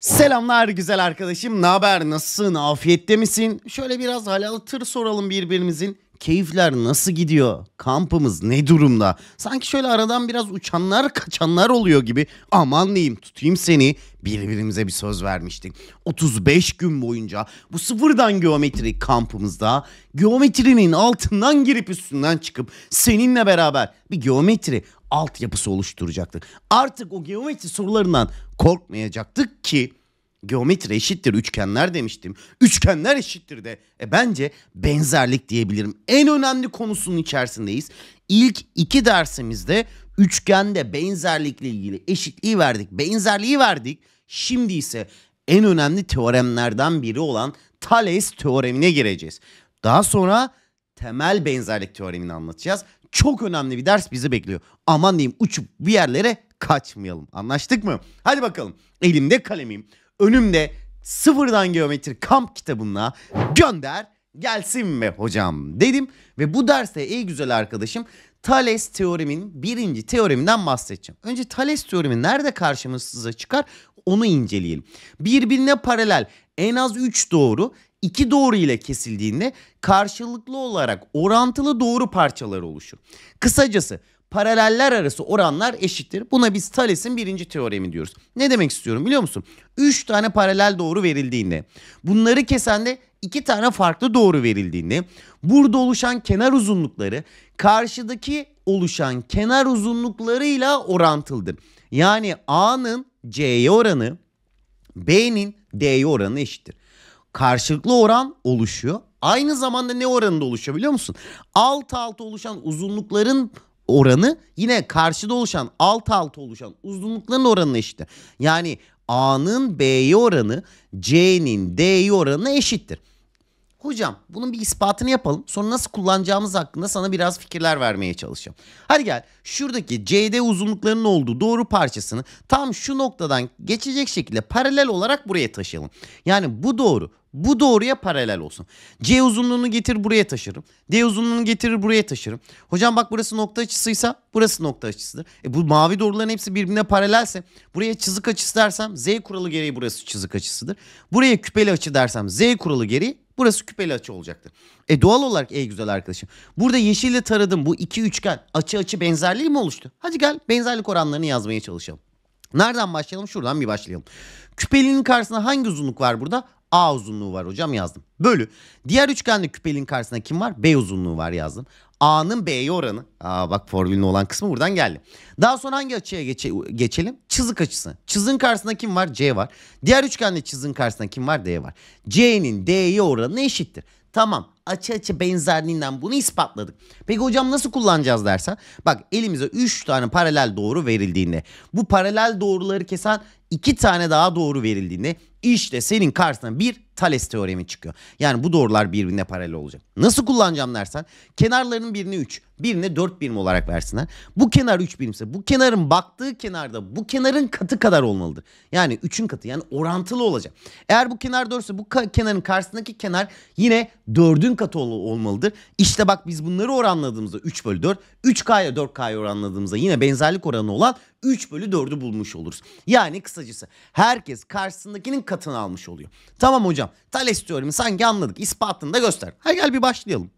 Selamlar güzel arkadaşım. Ne haber? Nasılsın? Afiyette misin? Şöyle biraz halatır soralım birbirimizin. Keyifler nasıl gidiyor? Kampımız ne durumda? Sanki şöyle aradan biraz uçanlar kaçanlar oluyor gibi. Aman diyeyim tutayım seni. Birbirimize bir söz vermiştik. 35 gün boyunca bu sıfırdan geometri kampımızda geometrinin altından girip üstünden çıkıp seninle beraber bir geometri altyapısı oluşturacaktık. Artık o geometri sorularından korkmayacaktık ki geometri eşittir üçgenler demiştim. Üçgenler eşittir de e, bence benzerlik diyebilirim. En önemli konusunun içerisindeyiz. İlk iki dersimizde üçgende benzerlikle ilgili eşitliği verdik, benzerliği verdik. Şimdi ise en önemli teoremlerden biri olan Thales teoremine gireceğiz. Daha sonra temel benzerlik teoremini anlatacağız. Çok önemli bir ders bizi bekliyor. Aman diyeyim uçup bir yerlere kaçmayalım. Anlaştık mı? Hadi bakalım. Elimde kalemim önümde sıfırdan geometri kamp kitabına gönder gelsin mi hocam dedim. Ve bu derste iyi güzel arkadaşım Thales teoremin birinci teoreminden bahsedeceğim. Önce Thales teoremi nerede karşımıza çıkar onu inceleyelim. Birbirine paralel en az 3 doğru iki doğru ile kesildiğinde karşılıklı olarak orantılı doğru parçalar oluşur. Kısacası paraleller arası oranlar eşittir. Buna biz Thales'in birinci teoremi diyoruz. Ne demek istiyorum biliyor musun? 3 tane paralel doğru verildiğinde bunları kesen de 2 tane farklı doğru verildiğinde burada oluşan kenar uzunlukları karşıdaki oluşan kenar uzunluklarıyla orantılıdır. Yani A'nın C'ye oranı B'nin D'ye oranı eşittir. Karşılıklı oran oluşuyor. Aynı zamanda ne oranında oluşuyor biliyor musun? Alt alta oluşan uzunlukların oranı yine karşıda oluşan alt alta oluşan uzunlukların oranına eşittir. Yani A'nın B'ye oranı C'nin D'ye oranına eşittir. Hocam bunun bir ispatını yapalım. Sonra nasıl kullanacağımız hakkında sana biraz fikirler vermeye çalışacağım. Hadi gel şuradaki CD uzunluklarının olduğu doğru parçasını tam şu noktadan geçecek şekilde paralel olarak buraya taşıyalım. Yani bu doğru. Bu doğruya paralel olsun. C uzunluğunu getir buraya taşırım. D uzunluğunu getirir buraya taşırım. Hocam bak burası nokta açısıysa burası nokta açısıdır. E bu mavi doğruların hepsi birbirine paralelse buraya çizik açısı dersem Z kuralı gereği burası çizik açısıdır. Buraya küpeli açı dersem Z kuralı gereği Burası küpeli açı olacaktı. E doğal olarak ey güzel arkadaşım. Burada yeşille taradım bu iki üçgen açı açı benzerliği mi oluştu? Hadi gel benzerlik oranlarını yazmaya çalışalım. Nereden başlayalım? Şuradan bir başlayalım. Küpelinin karşısında hangi uzunluk var burada? A uzunluğu var hocam yazdım. Bölü. Diğer üçgende küpelin karşısında kim var? B uzunluğu var yazdım. A'nın B'ye oranı. Aa bak formülün olan kısmı buradan geldi. Daha sonra hangi açıya geçe, geçelim? Çizik açısı. Çizin karşısında kim var? C var. Diğer üçgende çizin karşısında kim var? D var. C'nin D'ye oranı eşittir. Tamam açı açı benzerliğinden bunu ispatladık. Peki hocam nasıl kullanacağız dersen bak elimize 3 tane paralel doğru verildiğinde bu paralel doğruları kesen 2 tane daha doğru verildiğinde işte senin karşısına bir Thales teoremi çıkıyor. Yani bu doğrular birbirine paralel olacak. Nasıl kullanacağım dersen Kenarların birini 3, birine 4 birim olarak versinler. Bu kenar 3 birimse bu kenarın baktığı kenarda bu kenarın katı kadar olmalıdır. Yani 3'ün katı yani orantılı olacak. Eğer bu kenar 4 ise bu kenarın karşısındaki kenar yine 4'ün 10 katı ol olmalıdır. İşte bak biz bunları oranladığımızda 3 bölü 4, 3K'ya 4K'ya oranladığımızda yine benzerlik oranı olan 3 bölü 4'ü bulmuş oluruz. Yani kısacası herkes karşısındakinin katını almış oluyor. Tamam hocam Thales teoremi sanki anladık ispatını da göster. Hadi gel bir başlayalım.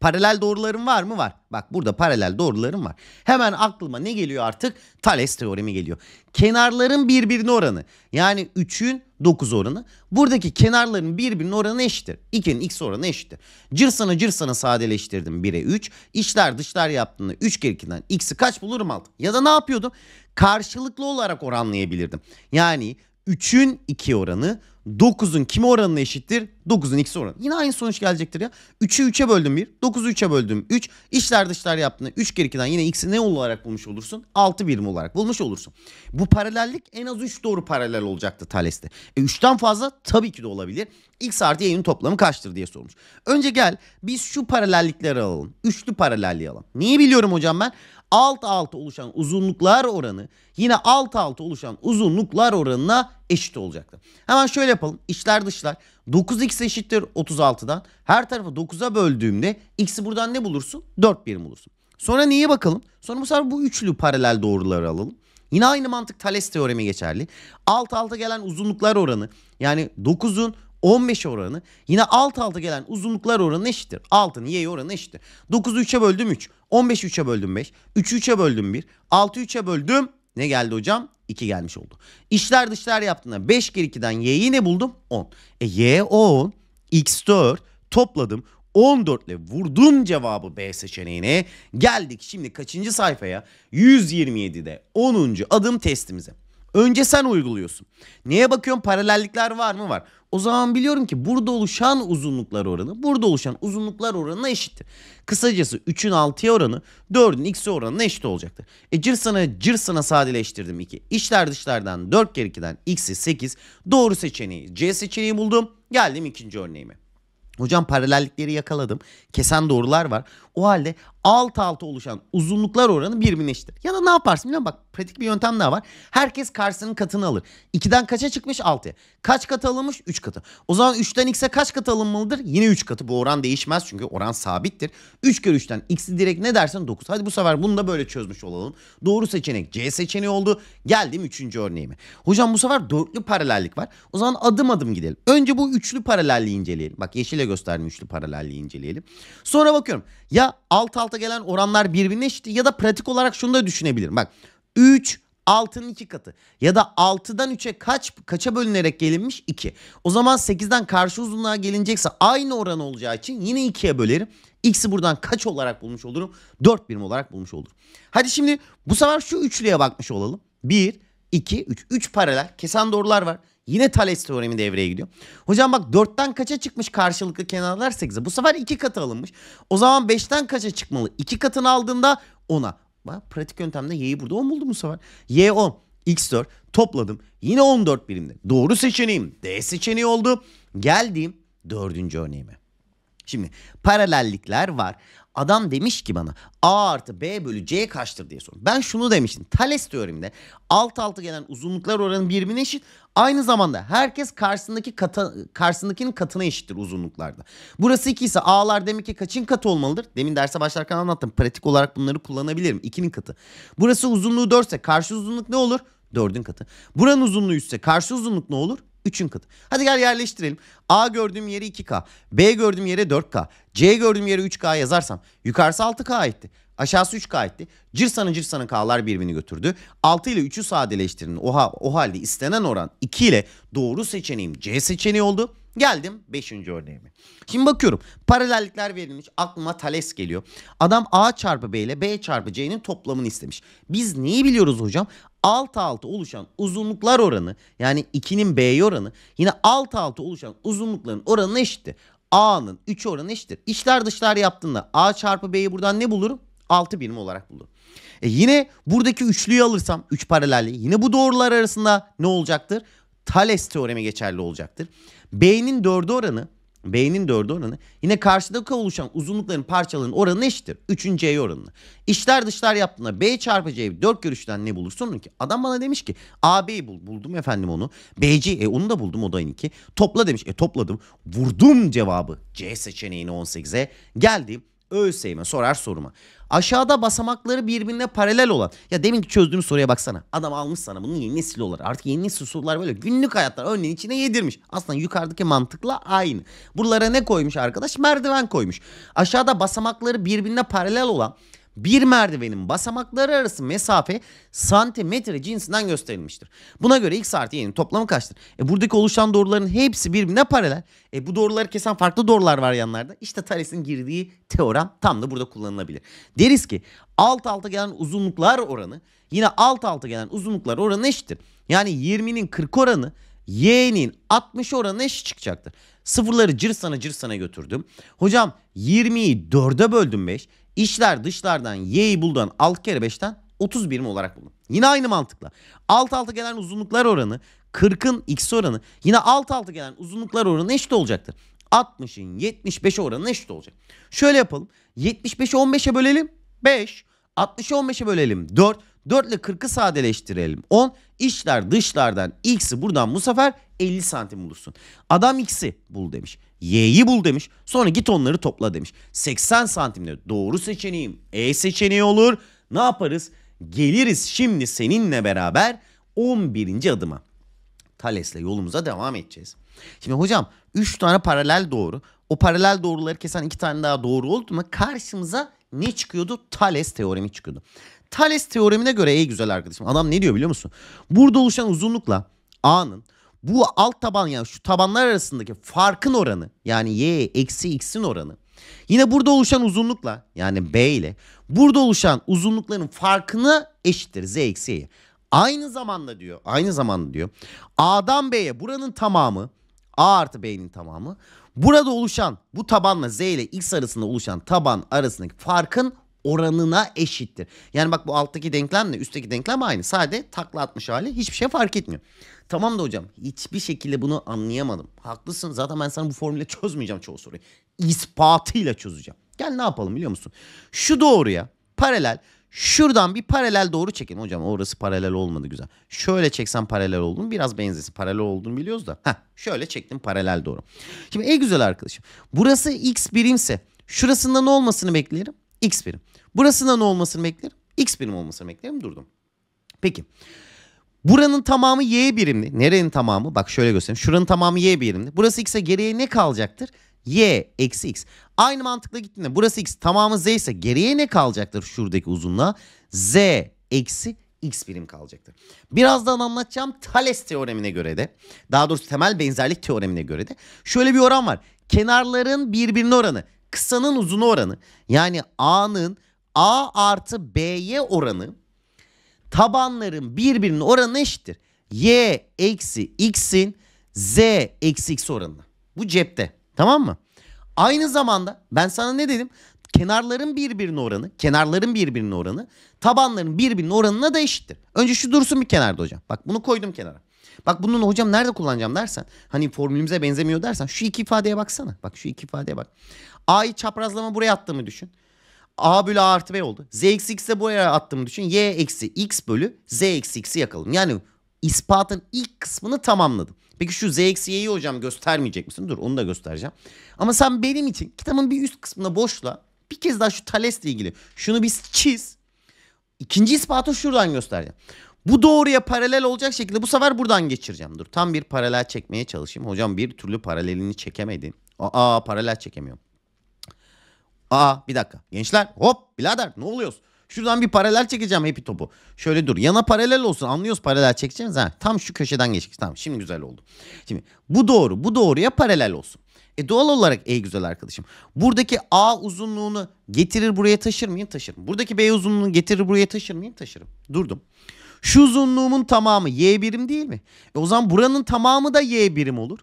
Paralel doğrularım var mı? Var. Bak burada paralel doğrularım var. Hemen aklıma ne geliyor artık? Tales teoremi geliyor. Kenarların birbirine oranı. Yani 3'ün 9 oranı. Buradaki kenarların birbirinin oranı eşittir. 2'nin x oranı eşittir. Cırsana cırsana sadeleştirdim 1'e 3. İçler dışlar yaptığında 3 kere 2'den x'i kaç bulurum alt? Ya da ne yapıyordum? Karşılıklı olarak oranlayabilirdim. Yani 3'ün 2 oranı 9'un kimi oranına eşittir? 9'un x oranı. Yine aynı sonuç gelecektir ya. 3'ü 3'e böldüm 1. 9'u 3'e böldüm 3. İçler dışlar yaptığında 3 kere 2'den yine x'i ne olarak bulmuş olursun? 6 birim olarak bulmuş olursun. Bu paralellik en az 3 doğru paralel olacaktı Thales'te. E 3'ten fazla tabii ki de olabilir. X artı y'nin toplamı kaçtır diye sormuş. Önce gel biz şu paralellikleri alalım. Üçlü paralelliği alalım. Niye biliyorum hocam ben? alt alta oluşan uzunluklar oranı yine alt alta oluşan uzunluklar oranına eşit olacaktı. Hemen şöyle yapalım. İçler dışlar 9x eşittir 36'dan. Her tarafı 9'a böldüğümde x'i buradan ne bulursun? 4 birim bulursun. Sonra neye bakalım? Sonra bu sefer bu üçlü paralel doğruları alalım. Yine aynı mantık Thales teoremi geçerli. Alt alta gelen uzunluklar oranı yani 9'un 15 oranı yine alt alta gelen uzunluklar oranı eşittir. 6'nın y oranı eşittir. 9'u 3'e böldüm 3. 15'i 3'e böldüm 5. 3'ü 3'e böldüm 1. 6'ı 3'e böldüm. Ne geldi hocam? 2 gelmiş oldu. İşler dışlar yaptığında 5 kere 2'den y'yi ne buldum? 10. E y 10. x 4. Topladım. 14 ile vurdum cevabı B seçeneğine. Geldik şimdi kaçıncı sayfaya? 127'de 10. adım testimize. Önce sen uyguluyorsun. Neye bakıyorum? Paralellikler var mı? Var. O zaman biliyorum ki burada oluşan uzunluklar oranı, burada oluşan uzunluklar oranına eşittir. Kısacası 3'ün 6'ya oranı, 4'ün x'e oranına eşit olacaktır. E cırsana cırsana sadeleştirdim 2. İçler dışlardan 4 kere 2'den x'i 8. Doğru seçeneği C seçeneği buldum. Geldim ikinci örneğime. Hocam paralellikleri yakaladım. Kesen doğrular var. O halde alt alta oluşan uzunluklar oranı birbirine eşittir. Ya da ne yaparsın biliyor Bak pratik bir yöntem daha var. Herkes karşısının katını alır. 2'den kaça çıkmış? 6'ya. Kaç katı alınmış? 3 katı. O zaman 3'ten x'e kaç katı alınmalıdır? Yine 3 katı. Bu oran değişmez çünkü oran sabittir. 3 kere 3'ten x'i direkt ne dersen 9. Hadi bu sefer bunu da böyle çözmüş olalım. Doğru seçenek C seçeneği oldu. Geldim 3. örneğime. Hocam bu sefer dörtlü paralellik var. O zaman adım adım gidelim. Önce bu üçlü paralelliği inceleyelim. Bak yeşile gösterdim üçlü paralelliği inceleyelim. Sonra bakıyorum. Ya ya alt alta gelen oranlar birbirine eşit ya da pratik olarak şunu da düşünebilirim. Bak 3 6'nın 2 katı ya da 6'dan 3'e kaç kaça bölünerek gelinmiş 2. O zaman 8'den karşı uzunluğa gelinecekse aynı oran olacağı için yine 2'ye bölerim. X'i buradan kaç olarak bulmuş olurum? 4 birim olarak bulmuş olurum. Hadi şimdi bu sefer şu üçlüye bakmış olalım. 1, 2, 3. 3 paralel kesen doğrular var. Yine Thales teoremi devreye gidiyor. Hocam bak 4'ten kaça çıkmış karşılıklı kenarlar 8'e. Bu sefer 2 katı alınmış. O zaman 5'ten kaça çıkmalı? 2 katını aldığında 10'a. Bak pratik yöntemde y'yi burada 10 buldum bu sefer. Y 10, x 4 topladım. Yine 14 birimde. Doğru seçeneğim D seçeneği oldu. Geldiğim dördüncü örneğime. Şimdi paralellikler var Adam demiş ki bana A artı B bölü C kaçtır diye sorun. Ben şunu demiştim. Thales teoriminde alt alta gelen uzunluklar oranı birbirine eşit. Aynı zamanda herkes karşısındaki kata, karşısındakinin katına eşittir uzunluklarda. Burası 2 ise A'lar demek ki kaçın katı olmalıdır? Demin derse başlarken anlattım. Pratik olarak bunları kullanabilirim. 2'nin katı. Burası uzunluğu 4 ise karşı uzunluk ne olur? 4'ün katı. Buranın uzunluğu ise karşı uzunluk ne olur? 3'ün katı. Hadi gel yerleştirelim. A gördüğüm yere 2K, B gördüğüm yere 4K, C gördüğüm yere 3K yazarsam yukarısı 6K etti. Aşağısı 3K etti. Cırsanın cırsanın K'lar birbirini götürdü. 6 ile 3'ü sadeleştirin. Oha, o halde istenen oran 2 ile doğru seçeneğim C seçeneği oldu. Geldim 5. örneğime. Şimdi bakıyorum. Paralellikler verilmiş. Aklıma Thales geliyor. Adam A çarpı B ile B çarpı C'nin toplamını istemiş. Biz neyi biliyoruz hocam? alt altı oluşan uzunluklar oranı yani 2'nin B'ye oranı yine alt altı oluşan uzunlukların oranı eşittir. A'nın 3 oranı eşittir. İçler dışlar yaptığında A çarpı B'yi buradan ne bulurum? 6 birim olarak bulurum. E yine buradaki üçlüyü alırsam 3 üç paralelliği yine bu doğrular arasında ne olacaktır? Thales teoremi geçerli olacaktır. B'nin 4'e oranı B'nin 4'e oranı yine karşıdaki oluşan uzunlukların parçalarının oranı eşittir. 3'ün C'ye oranı. İşler dışlar yaptığında B çarpı C dört görüşten ne bulursun ki? Adam bana demiş ki AB'yi bul. Buldum efendim onu. BC e onu da buldum o da 2. Topla demiş. E topladım. Vurdum cevabı C seçeneğini 18'e. geldi. ÖSYM sorar soruma. Aşağıda basamakları birbirine paralel olan. Ya demin çözdüğümüz soruya baksana. Adam almış sana bunun yeni nesil olarak. Artık yeni nesil sorular böyle günlük hayatlar örneğin içine yedirmiş. Aslında yukarıdaki mantıkla aynı. Buralara ne koymuş arkadaş? Merdiven koymuş. Aşağıda basamakları birbirine paralel olan bir merdivenin basamakları arası mesafe santimetre cinsinden gösterilmiştir. Buna göre x artı y'nin toplamı kaçtır? E buradaki oluşan doğruların hepsi birbirine paralel. E bu doğruları kesen farklı doğrular var yanlarda. İşte Thales'in girdiği teorem tam da burada kullanılabilir. Deriz ki alt alta gelen uzunluklar oranı yine alt alta gelen uzunluklar oranı eşittir. Yani 20'nin 40 oranı y'nin 60 oranı eşit çıkacaktır. Sıfırları cırsana cırsana götürdüm. Hocam 20'yi 4'e böldüm 5. İşler dışlardan y'yi buldan alt kere 5'ten 30 birim olarak buldum. Yine aynı mantıkla. Alt alta gelen uzunluklar oranı 40'ın x oranı yine alt alta gelen uzunluklar oranı eşit olacaktır. 60'ın 75'e oranı eşit olacak. Şöyle yapalım. 75'i 15'e bölelim. 5. 60'ı 15'e bölelim. 4. 4 ile 40'ı sadeleştirelim. 10 işler dışlardan x'i buradan bu sefer 50 santim bulursun. Adam x'i bul demiş. Y'yi bul demiş. Sonra git onları topla demiş. 80 santimde doğru seçeneğim E seçeneği olur. Ne yaparız? Geliriz şimdi seninle beraber 11. adıma. Thales'le yolumuza devam edeceğiz. Şimdi hocam 3 tane paralel doğru. O paralel doğruları kesen 2 tane daha doğru oldu mu karşımıza ne çıkıyordu? Thales teoremi çıkıyordu. Thales teoremine göre iyi güzel arkadaşım adam ne diyor biliyor musun? Burada oluşan uzunlukla A'nın bu alt taban yani şu tabanlar arasındaki farkın oranı yani y eksi x'in oranı yine burada oluşan uzunlukla yani b ile burada oluşan uzunlukların farkına eşittir z eksi y Aynı zamanda diyor aynı zamanda diyor a'dan b'ye buranın tamamı a artı b'nin tamamı burada oluşan bu tabanla z ile x arasında oluşan taban arasındaki farkın oranına eşittir. Yani bak bu alttaki denklemle üstteki denklem aynı. Sade takla atmış hali hiçbir şey fark etmiyor. Tamam da hocam hiçbir şekilde bunu anlayamadım. Haklısın zaten ben sana bu formülle çözmeyeceğim çoğu soruyu. İspatıyla çözeceğim. Gel ne yapalım biliyor musun? Şu doğruya paralel şuradan bir paralel doğru çekin. Hocam orası paralel olmadı güzel. Şöyle çeksen paralel oldun biraz benzesin. Paralel olduğunu biliyoruz da. Heh, şöyle çektim paralel doğru. Şimdi ey güzel arkadaşım. Burası x birimse şurasında ne olmasını beklerim? X birim. Burasının ne olmasını beklerim? X birim olmasını beklerim. Durdum. Peki. Buranın tamamı y birimli. Nerenin tamamı? Bak şöyle göstereyim. Şuranın tamamı y birimli. Burası x'e geriye ne kalacaktır? y eksi x. Aynı mantıkla gittiğinde burası x tamamı z ise geriye ne kalacaktır şuradaki uzunluğa? z eksi x birim kalacaktır. Birazdan anlatacağım Thales teoremine göre de daha doğrusu temel benzerlik teoremine göre de şöyle bir oran var. Kenarların birbirine oranı kısanın uzun oranı yani A'nın A artı B'ye oranı tabanların birbirinin oranı eşittir. Y eksi X'in Z eksi X oranına. Bu cepte tamam mı? Aynı zamanda ben sana ne dedim? Kenarların birbirinin oranı, kenarların birbirinin oranı, tabanların birbirinin oranına da eşittir. Önce şu dursun bir kenarda hocam. Bak bunu koydum kenara. Bak bunun hocam nerede kullanacağım dersen, hani formülümüze benzemiyor dersen şu iki ifadeye baksana. Bak şu iki ifadeye bak. A'yı çaprazlama buraya attığımı düşün. A bölü A artı B oldu. Z eksi X de buraya attığımı düşün. Y eksi X bölü Z eksi X'i yakaladım. Yani ispatın ilk kısmını tamamladım. Peki şu Z eksi Y'yi hocam göstermeyecek misin? Dur onu da göstereceğim. Ama sen benim için kitabın bir üst kısmına boşla. Bir kez daha şu Thales'le ilgili. Şunu bir çiz. İkinci ispatı şuradan göstereceğim. Bu doğruya paralel olacak şekilde bu sefer buradan geçireceğim. Dur tam bir paralel çekmeye çalışayım. Hocam bir türlü paralelini çekemedim. Aa paralel çekemiyorum. Aa bir dakika. Gençler hop birader ne oluyoruz? Şuradan bir paralel çekeceğim hepi topu. Şöyle dur. Yana paralel olsun. Anlıyoruz paralel çekeceğiz. Ha, tam şu köşeden geçtik. Tamam şimdi güzel oldu. Şimdi bu doğru. Bu doğruya paralel olsun. E doğal olarak ey güzel arkadaşım. Buradaki A uzunluğunu getirir buraya taşır mıyım? Taşırım. Buradaki B uzunluğunu getirir buraya taşır mıyım? Taşırım. Durdum. Şu uzunluğumun tamamı y birim değil mi? E o zaman buranın tamamı da y birim olur.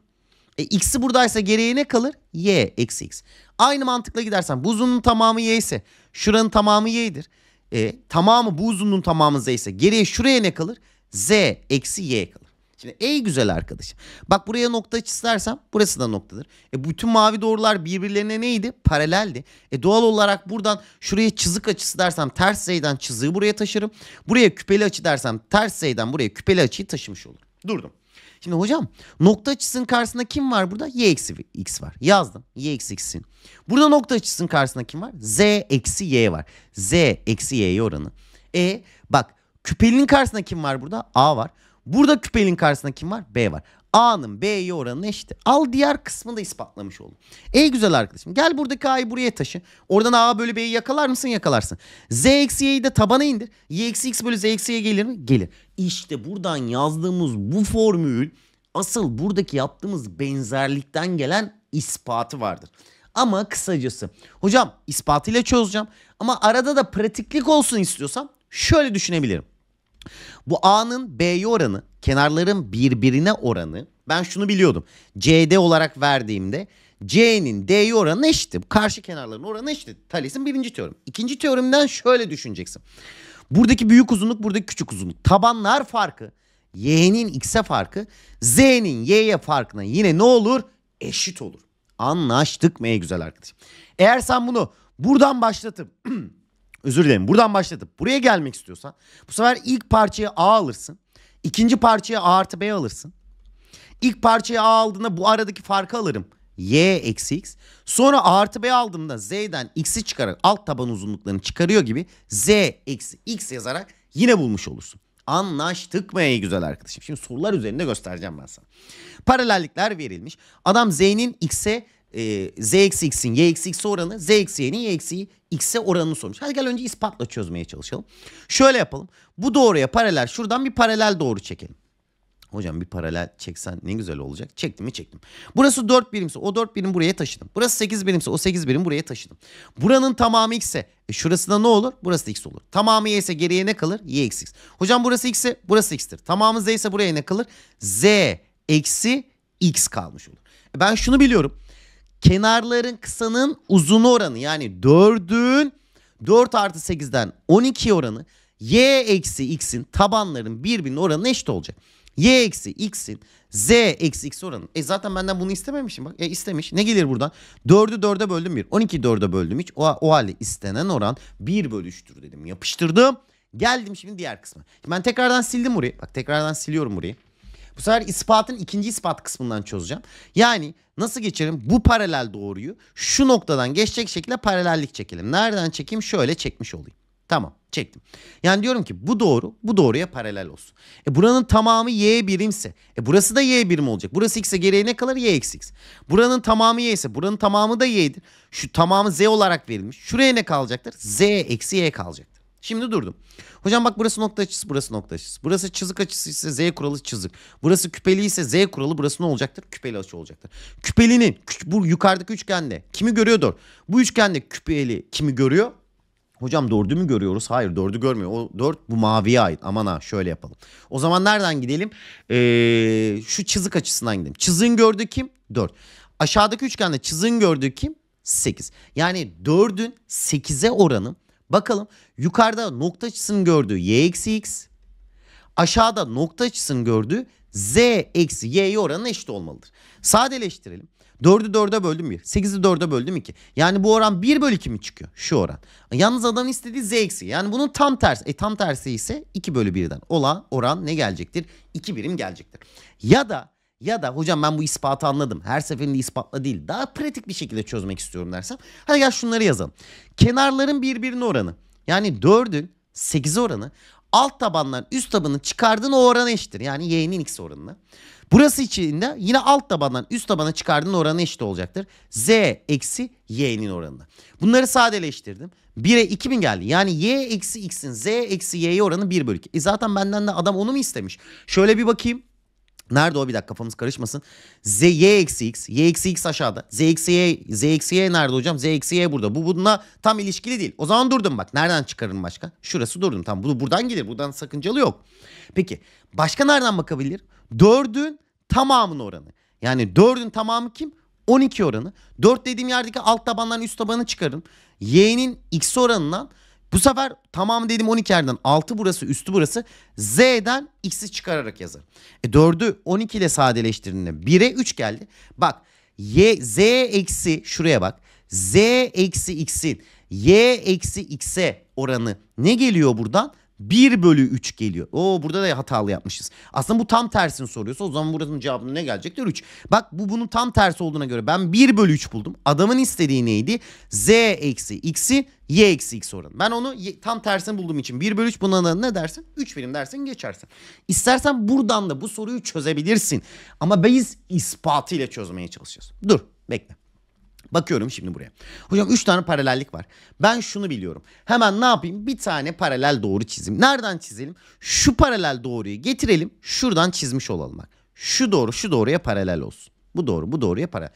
E, x'i buradaysa geriye ne kalır? y eksi x. Aynı mantıkla gidersen bu uzunluğun tamamı y ise şuranın tamamı y'dir. E, tamamı bu uzunluğun tamamı z ise geriye şuraya ne kalır? z eksi y kalır. Şimdi ey güzel arkadaşım. Bak buraya nokta çizersem burası da noktadır. E bütün mavi doğrular birbirlerine neydi? Paraleldi. E doğal olarak buradan şuraya çizik açısı dersem ters z'den çiziği buraya taşırım. Buraya küpeli açı dersem ters z'den buraya küpeli açıyı taşımış olurum. Durdum. Şimdi hocam nokta açısının karşısında kim var burada? Y eksi x var. Yazdım. Y eksi x'in. Burada nokta açısının karşısında kim var? Z eksi y var. Z eksi y oranı. E bak küpelinin karşısında kim var burada? A var. Burada küpelin karşısında kim var? B var. A'nın B'ye oranına eşittir. Al diğer kısmını da ispatlamış oldum. Ey güzel arkadaşım gel buradaki A'yı buraya taşı. Oradan A bölü B'yi yakalar mısın? Yakalarsın. Z eksi Y'yi de tabana indir. Y eksi X bölü Z eksi Y gelir mi? Gelir. İşte buradan yazdığımız bu formül asıl buradaki yaptığımız benzerlikten gelen ispatı vardır. Ama kısacası hocam ispatıyla çözeceğim ama arada da pratiklik olsun istiyorsam şöyle düşünebilirim. Bu A'nın B'ye oranı, kenarların birbirine oranı. Ben şunu biliyordum. CD olarak verdiğimde C'nin D'ye oranı eşittir. Karşı kenarların oranı eşittir. Thales'in birinci teorem. İkinci teoremden şöyle düşüneceksin. Buradaki büyük uzunluk, buradaki küçük uzunluk. Tabanlar farkı. Y'nin X'e farkı. Z'nin Y'ye farkına yine ne olur? Eşit olur. Anlaştık mı ey güzel arkadaşım? Eğer sen bunu buradan başlatıp Özür dilerim. Buradan başlatıp buraya gelmek istiyorsan bu sefer ilk parçayı A alırsın. ikinci parçayı A artı B alırsın. İlk parçayı A aldığında bu aradaki farkı alırım. Y eksi X. Sonra A artı B aldığımda Z'den X'i çıkarak alt taban uzunluklarını çıkarıyor gibi Z eksi X yazarak yine bulmuş olursun. Anlaştık mı ey güzel arkadaşım? Şimdi sorular üzerinde göstereceğim ben sana. Paralellikler verilmiş. Adam Z'nin X'e e, z eksi x'in y eksi x oranı z eksi y'nin y eksi x'e oranını sormuş. Hadi gel önce ispatla çözmeye çalışalım. Şöyle yapalım. Bu doğruya paralel şuradan bir paralel doğru çekelim. Hocam bir paralel çeksen ne güzel olacak. Çektim mi çektim. Burası 4 birimse o 4 birim buraya taşıdım. Burası 8 birimse o 8 birim buraya taşıdım. Buranın tamamı x'e e şurası da ne olur? Burası da x olur. Tamamı y ise geriye ne kalır? Y x x. Hocam burası x'e burası x'tir. Tamamı z ise buraya ne kalır? Z eksi x kalmış olur. E, ben şunu biliyorum kenarların kısanın uzunu oranı yani 4'ün 4 artı 8'den 12 oranı y eksi x'in tabanların birbirinin oranına eşit olacak. y eksi x'in z eksi x oranı. E zaten benden bunu istememişim bak. E istemiş. Ne gelir buradan? 4'ü 4'e böldüm 1. 12'yi 4'e böldüm 3. O, o halde istenen oran 1 bölüştür dedim. Yapıştırdım. Geldim şimdi diğer kısma. Şimdi ben tekrardan sildim burayı. Bak tekrardan siliyorum burayı. Bu sefer ispatın ikinci ispat kısmından çözeceğim. Yani nasıl geçerim? Bu paralel doğruyu şu noktadan geçecek şekilde paralellik çekelim. Nereden çekeyim? Şöyle çekmiş olayım. Tamam çektim. Yani diyorum ki bu doğru bu doğruya paralel olsun. E buranın tamamı y birimse e burası da y birim olacak. Burası x'e gereği ne kalır? y x. Buranın tamamı y ise buranın tamamı da y'dir. Şu tamamı z olarak verilmiş. Şuraya ne kalacaktır? z eksi y kalacaktır. Şimdi durdum. Hocam bak burası nokta açısı, burası nokta açısı. Burası çizik açısı ise Z kuralı çizik. Burası küpeli ise Z kuralı burası ne olacaktır? Küpeli açı olacaktır. Küpelinin bu yukarıdaki üçgende kimi görüyordur? Bu üçgende küpeli kimi görüyor? Hocam dördü mü görüyoruz? Hayır dördü görmüyor. O dört bu maviye ait. Aman ha şöyle yapalım. O zaman nereden gidelim? Ee, şu çizik açısından gidelim. Çizin gördüğü kim? Dört. Aşağıdaki üçgende çizin gördüğü kim? Sekiz. Yani dördün sekize oranı Bakalım yukarıda nokta açısının gördüğü y eksi x. Aşağıda nokta açısının gördüğü z eksi y'ye oranı eşit olmalıdır. Sadeleştirelim. 4'ü 4'e böldüm 1. 8'i 4'e böldüm 2. Yani bu oran 1 bölü 2 mi çıkıyor? Şu oran. Yalnız adamın istediği z eksi. Yani bunun tam tersi. E tam tersi ise 2 bölü 1'den Ola oran ne gelecektir? 2 birim gelecektir. Ya da ya da hocam ben bu ispatı anladım. Her seferinde ispatla değil. Daha pratik bir şekilde çözmek istiyorum dersem. Hadi gel şunları yazalım. Kenarların birbirine oranı. Yani 4'ün 8 oranı alt tabandan üst tabanı çıkardığın o orana eşittir. Yani y'nin x oranına. Burası içinde yine alt tabandan üst tabana çıkardığın oranı eşit olacaktır. Z eksi y'nin oranına. Bunları sadeleştirdim. 1'e 2000 geldi. Yani y eksi x'in z eksi y'ye oranı 1 bölü 2. E zaten benden de adam onu mu istemiş? Şöyle bir bakayım. Nerede o bir dakika kafamız karışmasın. Z y eksi x. Y eksi x aşağıda. Z eksi y. Z eksi y nerede hocam? Z eksi y burada. Bu bununla tam ilişkili değil. O zaman durdum bak. Nereden çıkarırım başka? Şurası durdum. Tamam bu buradan gelir. Buradan sakıncalı yok. Peki başka nereden bakabilir? 4'ün tamamının oranı. Yani 4'ün tamamı kim? 12 oranı. 4 dediğim yerdeki alt tabandan üst tabanı çıkarın. Y'nin x oranından bu sefer tamam dedim 12 yerden 6 burası üstü burası. Z'den x'i çıkararak yazın. E 4'ü 12 ile sadeleştirdiğinde 1'e 3 geldi. Bak y, z eksi şuraya bak. Z eksi x'in y eksi x'e oranı ne geliyor buradan? 1 bölü 3 geliyor. Oo burada da hatalı yapmışız. Aslında bu tam tersini soruyorsa o zaman buranın cevabının ne gelecektir? 3. Bak bu bunun tam tersi olduğuna göre ben 1 bölü 3 buldum. Adamın istediği neydi? Z eksi x'i y eksi x oranı. Ben onu tam tersini bulduğum için 1 bölü 3 bunun ne dersin? 3 birim dersin geçersin. İstersen buradan da bu soruyu çözebilirsin. Ama biz ispatıyla çözmeye çalışacağız. Dur bekle. Bakıyorum şimdi buraya. Hocam 3 tane paralellik var. Ben şunu biliyorum. Hemen ne yapayım? Bir tane paralel doğru çizeyim. Nereden çizelim? Şu paralel doğruyu getirelim. Şuradan çizmiş olalım bak. Şu doğru şu doğruya paralel olsun. Bu doğru bu doğruya paralel.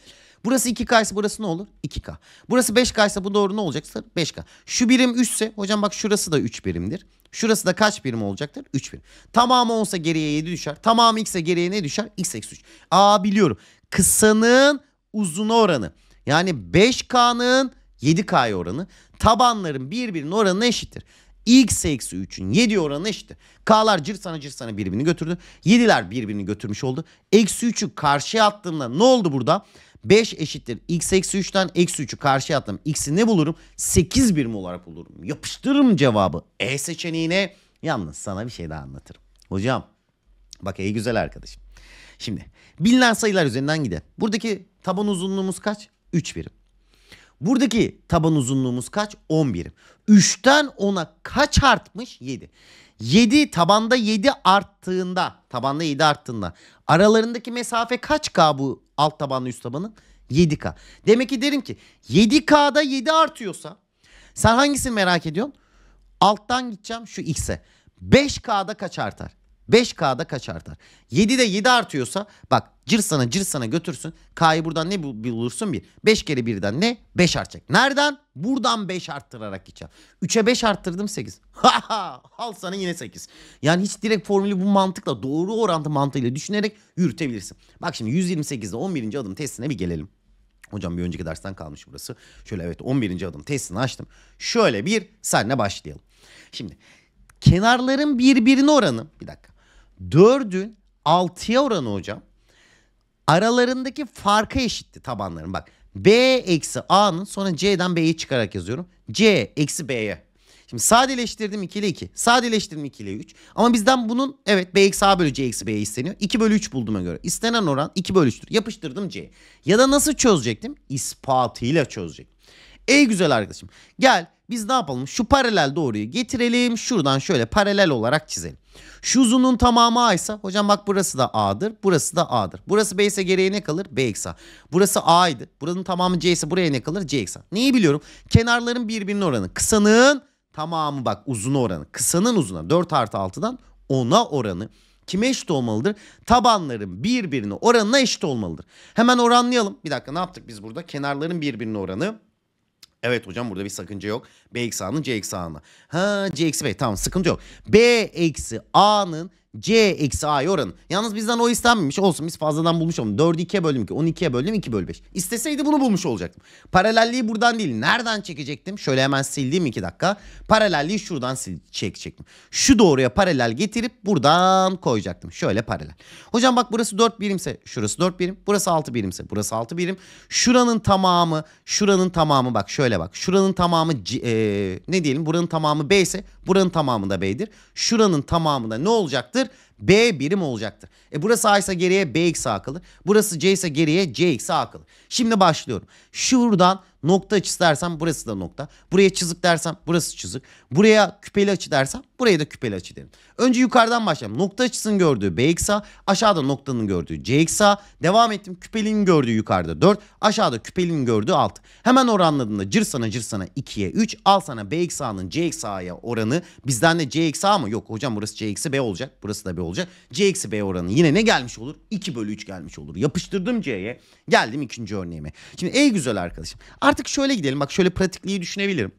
Burası 2K ise burası ne olur? 2K. Burası 5K ise bu doğru ne olacaksa 5K. Şu birim 3 ise hocam bak şurası da 3 birimdir. Şurası da kaç birim olacaktır? 3 birim. Tamamı 10 ise geriye 7 düşer. Tamamı x ise geriye ne düşer? x eksi 3. Aa biliyorum. Kısanın uzun oranı. Yani 5K'nın 7K'ya oranı tabanların birbirinin oranına eşittir. X eksi 3'ün 7 oranı eşittir. K'lar cır sana cır sana birbirini götürdü. 7'ler birbirini götürmüş oldu. Eksi 3'ü karşıya attığımda ne oldu burada? 5 eşittir x eksi 3'ten eksi 3'ü karşıya attım. X'i ne bulurum? 8 birim olarak bulurum. Yapıştırırım cevabı. E seçeneğine yalnız sana bir şey daha anlatırım. Hocam bak iyi güzel arkadaşım. Şimdi bilinen sayılar üzerinden gide. Buradaki taban uzunluğumuz kaç? 3 birim. Buradaki taban uzunluğumuz kaç? 10 birim. 3'ten 10'a kaç artmış? 7. 7 tabanda 7 arttığında, tabanda 7 arttığında aralarındaki mesafe kaç K bu alt tabanla üst tabanın? 7K. Demek ki derim ki 7K'da 7 artıyorsa sen hangisini merak ediyorsun? Alttan gideceğim şu X'e. 5K'da kaç artar? 5K'da kaç artar? 7'de 7 artıyorsa bak cırsana cırsana götürsün. K'yı buradan ne bulursun? 1. 5 kere 1'den ne? 5 artacak. Nereden? Buradan 5 arttırarak gideceğim. 3'e 5 arttırdım 8. Ha ha al sana yine 8. Yani hiç direkt formülü bu mantıkla doğru orantı mantığıyla düşünerek yürütebilirsin. Bak şimdi 128'de 11. adım testine bir gelelim. Hocam bir önceki dersten kalmış burası. Şöyle evet 11. adım testini açtım. Şöyle bir senle başlayalım. Şimdi kenarların birbirine oranı bir dakika 4'ün 6'ya oranı hocam aralarındaki farka eşitti tabanların. Bak B eksi A'nın sonra C'den B'yi çıkarak yazıyorum. C eksi B'ye. Şimdi sadeleştirdim 2 ile 2. Sadeleştirdim 2 ile 3. Ama bizden bunun evet B eksi A bölü C eksi B isteniyor. 2 bölü 3 bulduğuma göre. İstenen oran 2 bölü 3'tür. Yapıştırdım C. Ya da nasıl çözecektim? İspatıyla çözecektim. Ey güzel arkadaşım gel biz ne yapalım şu paralel doğruyu getirelim şuradan şöyle paralel olarak çizelim. Şu uzunluğun tamamı A ise hocam bak burası da A'dır burası da A'dır. Burası B ise geriye ne kalır? B eksi A. Burası A'ydı. Buranın tamamı C ise buraya ne kalır? C eksi A. Neyi biliyorum? Kenarların birbirinin oranı. Kısanın tamamı bak uzun oranı. Kısanın uzuna 4 artı 6'dan 10'a oranı kime eşit olmalıdır? Tabanların birbirine oranına eşit olmalıdır. Hemen oranlayalım. Bir dakika ne yaptık biz burada? Kenarların birbirine oranı Evet hocam burada bir sakınca yok. B eksi A'nın C eksi A'nın. Ha C eksi B tamam sıkıntı yok. B eksi A'nın C eksi A'yı oranı. Yalnız bizden o istenmemiş. Olsun biz fazladan bulmuş olalım. 4'ü 2'ye böldüm ki 12'ye böldüm 2 bölü 5. İsteseydi bunu bulmuş olacaktım. Paralelliği buradan değil. Nereden çekecektim? Şöyle hemen sildiğim 2 dakika. Paralelliği şuradan çekecektim. Şu doğruya paralel getirip buradan koyacaktım. Şöyle paralel. Hocam bak burası 4 birimse şurası 4 birim. Burası 6 birimse burası 6 birim. Şuranın tamamı şuranın tamamı bak şöyle bak. Şuranın tamamı C, e, ne diyelim buranın tamamı B ise buranın tamamı da B'dir. Şuranın tamamı da ne olacaktı? it B birim olacaktır. E burası A ise geriye BX A kalır. Burası C ise geriye CX A kalır. Şimdi başlıyorum. Şuradan nokta açısı dersem burası da nokta. Buraya çizik dersem burası çizik. Buraya küpeli açı dersem buraya da küpeli açı derim. Önce yukarıdan başlayalım. Nokta açısının gördüğü BX A. Aşağıda noktanın gördüğü CX A. Devam ettim. Küpelinin gördüğü yukarıda 4. Aşağıda küpelinin gördüğü 6. Hemen oranladığında cır sana cır sana 2'ye 3. Al sana BX A'nın CX A'ya oranı. Bizden de CX A mı? Yok hocam burası CX'i B olacak. Burası da B olacak olacak. C eksi B oranı yine ne gelmiş olur? 2 bölü 3 gelmiş olur. Yapıştırdım C'ye. Geldim ikinci örneğime. Şimdi ey güzel arkadaşım. Artık şöyle gidelim. Bak şöyle pratikliği düşünebilirim.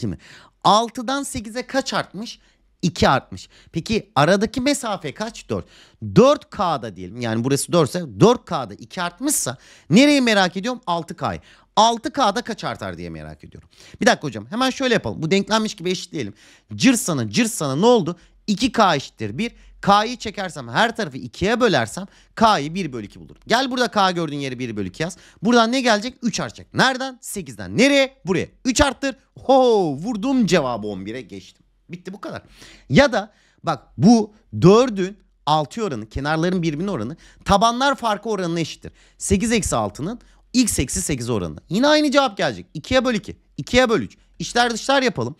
Şimdi 6'dan 8'e kaç artmış? 2 artmış. Peki aradaki mesafe kaç? 4. 4K'da diyelim yani burası 4 ise 4K'da 2 artmışsa nereyi merak ediyorum? 6K'yı. 6K'da kaç artar diye merak ediyorum. Bir dakika hocam hemen şöyle yapalım. Bu denklenmiş gibi eşitleyelim. Cırsana cırsana ne oldu? 2K eşittir 1. K'yı çekersem her tarafı ikiye bölersem K'yı 1 bölü 2 bulurum. Gel burada K gördüğün yeri 1 bölü 2 yaz. Buradan ne gelecek? 3 artacak. Nereden? 8'den. Nereye? Buraya. 3 arttır. Ho vurdum cevabı 11'e geçtim. Bitti bu kadar. Ya da bak bu 4'ün 6 oranı kenarların birbirine oranı tabanlar farkı oranına eşittir. 8 eksi 6'nın x eksi 8 oranı. Yine aynı cevap gelecek. 2'ye bölü 2. 2'ye bölü 3. İçler dışlar yapalım.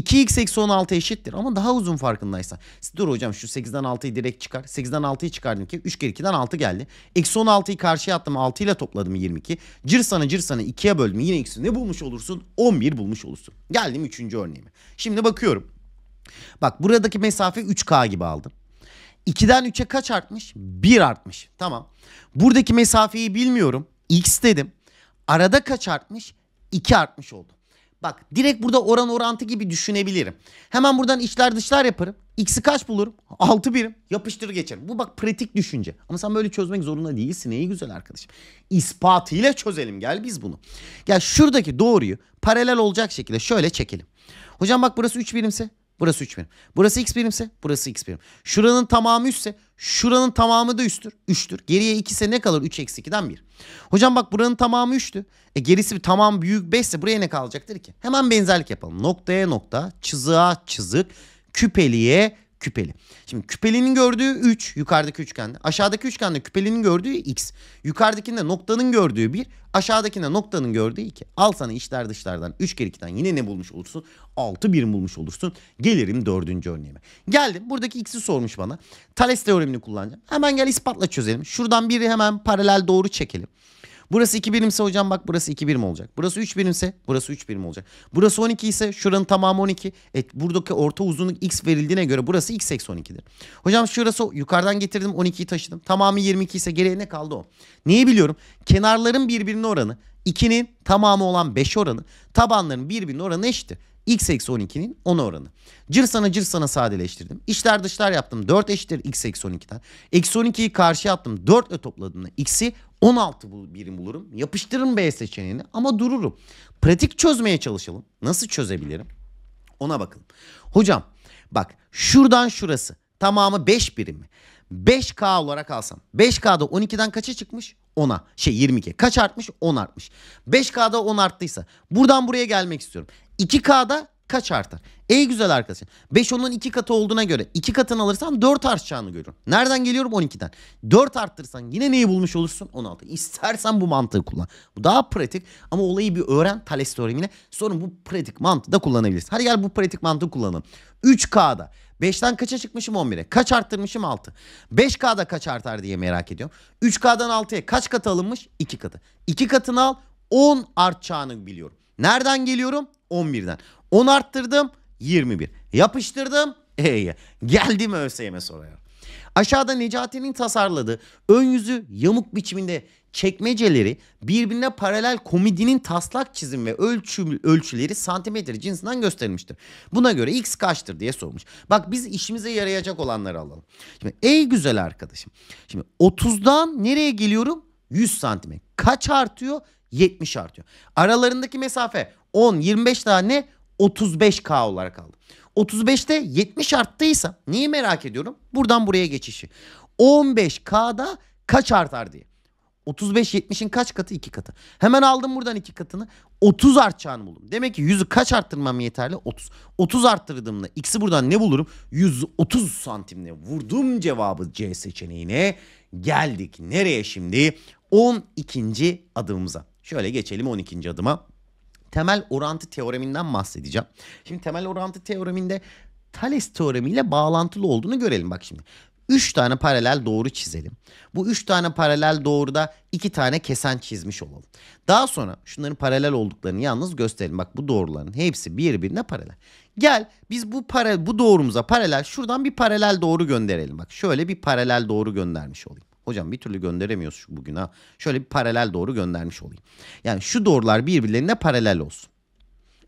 2x eksi 16 eşittir ama daha uzun farkındaysan. Dur hocam şu 8'den 6'yı direkt çıkar. 8'den 6'yı çıkardım ki 3 kere 2'den 6 geldi. Eksi 16'yı karşıya attım 6 ile topladım 22. sana Cırsana sana 2'ye böldüm yine eksi ne bulmuş olursun? 11 bulmuş olursun. Geldim 3. örneğime. Şimdi bakıyorum. Bak buradaki mesafe 3K gibi aldım. 2'den 3'e kaç artmış? 1 artmış. Tamam. Buradaki mesafeyi bilmiyorum. X dedim. Arada kaç artmış? 2 artmış oldu. Bak direkt burada oran orantı gibi düşünebilirim. Hemen buradan içler dışlar yaparım. X'i kaç bulurum? 6 birim. Yapıştır geçerim. Bu bak pratik düşünce. Ama sen böyle çözmek zorunda değilsin. İyi güzel arkadaşım. İspatıyla çözelim gel biz bunu. Gel şuradaki doğruyu paralel olacak şekilde şöyle çekelim. Hocam bak burası 3 birimse Burası 3 birim. Burası x birimse burası x birim. Şuranın tamamı üstse şuranın tamamı da üsttür. 3'tür. Geriye 2 ise ne kalır? 3 eksi 2'den 1. Hocam bak buranın tamamı 3'tü. E gerisi bir tamam büyük 5 ise buraya ne kalacaktır ki? Hemen benzerlik yapalım. Noktaya nokta, çızığa çizik, küpeliğe küpeli. Şimdi küpelinin gördüğü 3 yukarıdaki üçgende. Aşağıdaki üçgende küpelinin gördüğü x. Yukarıdakinde noktanın gördüğü 1. Aşağıdakinde noktanın gördüğü 2. Al sana içler dışlardan 3 kere 2'den yine ne bulmuş olursun? 6 birim bulmuş olursun. Gelirim dördüncü örneğime. Geldim buradaki x'i sormuş bana. Tales teoremini kullanacağım. Hemen gel ispatla çözelim. Şuradan biri hemen paralel doğru çekelim. Burası 2 birimse hocam bak burası 2 birim olacak. Burası 3 birimse burası 3 birim olacak. Burası 12 ise şuranın tamamı 12. Evet buradaki orta uzunluk x verildiğine göre burası x eksi 12'dir. Hocam şurası yukarıdan getirdim 12'yi taşıdım. Tamamı 22 ise geriye ne kaldı o? Neyi biliyorum? Kenarların birbirine oranı 2'nin tamamı olan 5 oranı tabanların birbirine oranı eşittir x eksi 12'nin 10 oranı. Cır sana cır sana sadeleştirdim. İçler dışlar yaptım. 4 eşittir x eksi 12'den. Eksi 12'yi karşıya attım. 4 ile topladığımda x'i 16 birim bulurum. Yapıştırırım B seçeneğini ama dururum. Pratik çözmeye çalışalım. Nasıl çözebilirim? Ona bakın. Hocam bak şuradan şurası tamamı 5 birim mi? 5K olarak alsam. 5K'da 12'den kaça çıkmış? 10'a. Şey 22. Kaç artmış? 10 artmış. 5K'da 10 arttıysa. Buradan buraya gelmek istiyorum. 2K'da kaç artar? Ey güzel arkadaşım 5 onun 2 katı olduğuna göre 2 katını alırsan 4 artacağını görürüm. Nereden geliyorum 12'den. 4 arttırsan yine neyi bulmuş olursun 16. İstersen bu mantığı kullan. Bu daha pratik ama olayı bir öğren Thales teoremine sonra bu pratik mantığı da kullanabilirsin. Hadi gel bu pratik mantığı kullanalım. 3K'da 5'ten kaça çıkmışım 11'e? Kaç arttırmışım 6? 5K'da kaç artar diye merak ediyorum. 3K'dan 6'ya kaç katı alınmış? 2 katı. 2 katını al 10 artacağını biliyorum. Nereden geliyorum? 11'den. 10 arttırdım 21. Yapıştırdım E'ye. Geldim ÖSYM soruyor. Aşağıda Necati'nin tasarladığı ön yüzü yamuk biçiminde çekmeceleri birbirine paralel komidinin taslak çizim ve ölçü, ölçüleri santimetre cinsinden gösterilmiştir. Buna göre x kaçtır diye sormuş. Bak biz işimize yarayacak olanları alalım. Şimdi ey güzel arkadaşım. Şimdi 30'dan nereye geliyorum? 100 santimetre. Kaç artıyor? 70 artıyor. Aralarındaki mesafe 10-25 tane 35K olarak aldım. 35'te 70 arttıysa niye merak ediyorum? Buradan buraya geçişi. 15K'da kaç artar diye. 35 70'in kaç katı? 2 katı. Hemen aldım buradan 2 katını. 30 artacağını buldum. Demek ki 100'ü kaç arttırmam yeterli? 30. 30 arttırdığımda x'i buradan ne bulurum? 130 santimle vurdum cevabı C seçeneğine. Geldik nereye şimdi? 12. adımımıza. Şöyle geçelim 12. adıma temel orantı teoreminden bahsedeceğim. Şimdi temel orantı teoreminde Thales teoremiyle bağlantılı olduğunu görelim bak şimdi. 3 tane paralel doğru çizelim. Bu 3 tane paralel doğruda 2 tane kesen çizmiş olalım. Daha sonra şunların paralel olduklarını yalnız gösterelim. Bak bu doğruların hepsi birbirine paralel. Gel biz bu para bu doğrumuza paralel şuradan bir paralel doğru gönderelim. Bak şöyle bir paralel doğru göndermiş olayım. Hocam bir türlü gönderemiyoruz bugün ha. Şöyle bir paralel doğru göndermiş olayım. Yani şu doğrular birbirlerine paralel olsun.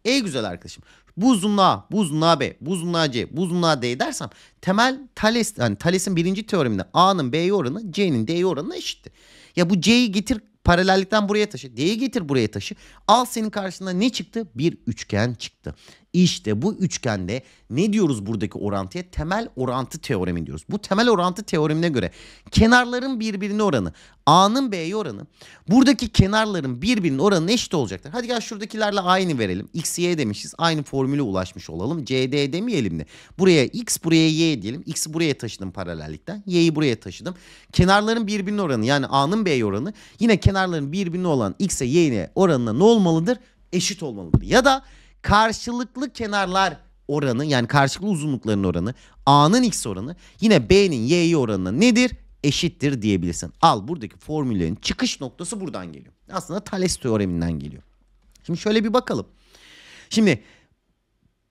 Ey güzel arkadaşım. Bu uzunluğa, bu uzunluğa B, bu uzunluğa C, bu uzunluğa D dersem temel Thales, yani Thales'in birinci teoreminde A'nın B'ye oranı C'nin D'ye oranına eşittir. Ya bu C'yi getir paralellikten buraya taşı. D'yi getir buraya taşı. Al senin karşısında ne çıktı? Bir üçgen çıktı. İşte bu üçgende ne diyoruz buradaki orantıya? Temel orantı teoremi diyoruz. Bu temel orantı teoremine göre kenarların birbirine oranı, A'nın B'ye oranı buradaki kenarların birbirinin oranı eşit olacaktır. Hadi gel şuradakilerle aynı verelim. X, Y demişiz. Aynı formüle ulaşmış olalım. C, D demeyelim de. Buraya X, buraya Y diyelim. X'i buraya taşıdım paralellikten. Y'yi buraya taşıdım. Kenarların birbirinin oranı yani A'nın B'ye oranı yine kenarların birbirine olan X'e Y'ye oranına ne olmalıdır? Eşit olmalıdır. Ya da Karşılıklı kenarlar oranı yani karşılıklı uzunlukların oranı A'nın X oranı yine B'nin Y'yi oranına nedir? Eşittir diyebilirsin. Al buradaki formüllerin çıkış noktası buradan geliyor. Aslında Thales teoreminden geliyor. Şimdi şöyle bir bakalım. Şimdi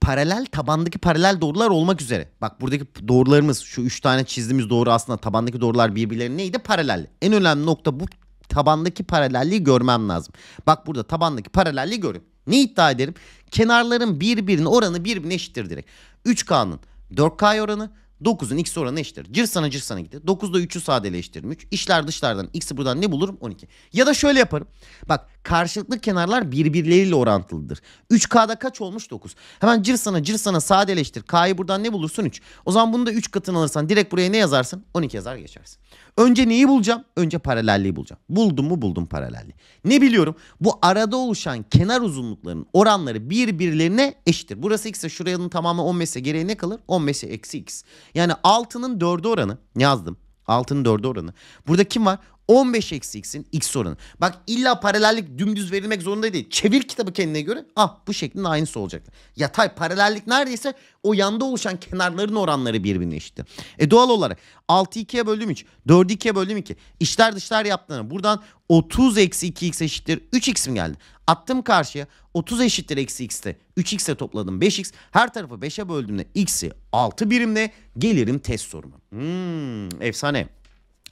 paralel tabandaki paralel doğrular olmak üzere. Bak buradaki doğrularımız şu üç tane çizdiğimiz doğru aslında tabandaki doğrular birbirlerine neydi? Paralel. En önemli nokta bu tabandaki paralelliği görmem lazım. Bak burada tabandaki paralelliği görün. Ne iddia ederim? Kenarların birbirinin oranı birbirine eşittir direkt. 3K'nın 4K oranı 9'un x oranı eşittir. Cırsana cırsana gitti. 9'da 3'ü sadeleştirdim 3. İşler dışlardan x'i buradan ne bulurum? 12. Ya da şöyle yaparım. Bak karşılıklı kenarlar birbirleriyle orantılıdır. 3k'da kaç olmuş? 9. Hemen cırsana cırsana sadeleştir. k'yı buradan ne bulursun? 3. O zaman bunu da 3 katını alırsan direkt buraya ne yazarsın? 12 yazar geçersin. Önce neyi bulacağım? Önce paralelliği bulacağım. Buldum mu? Buldum paralelliği. Ne biliyorum? Bu arada oluşan kenar uzunluklarının oranları birbirlerine eşittir. Burası x ise şuranın tamamı 10 ise gereği ne kalır? 10 15 eksi x. Yani altının dördü oranı yazdım. Altının dördü oranı. Burada kim var? 15 eksi x'in x oranı. Bak illa paralellik dümdüz verilmek zorunda değil. Çevir kitabı kendine göre. Ah bu şeklin aynısı olacaktı. Yatay paralellik neredeyse o yanda oluşan kenarların oranları birbirine eşitti. E doğal olarak 6 2'ye böldüm 3. 4 2'ye böldüm 2. İşler dışlar yaptığını buradan 30 eksi 2x eşittir 3x mi geldi? Attım karşıya 30 eşittir eksi x'te 3x'e topladım 5x. Her tarafı 5'e böldüğümde x'i 6 birimle gelirim test soruma. Hmm, efsane.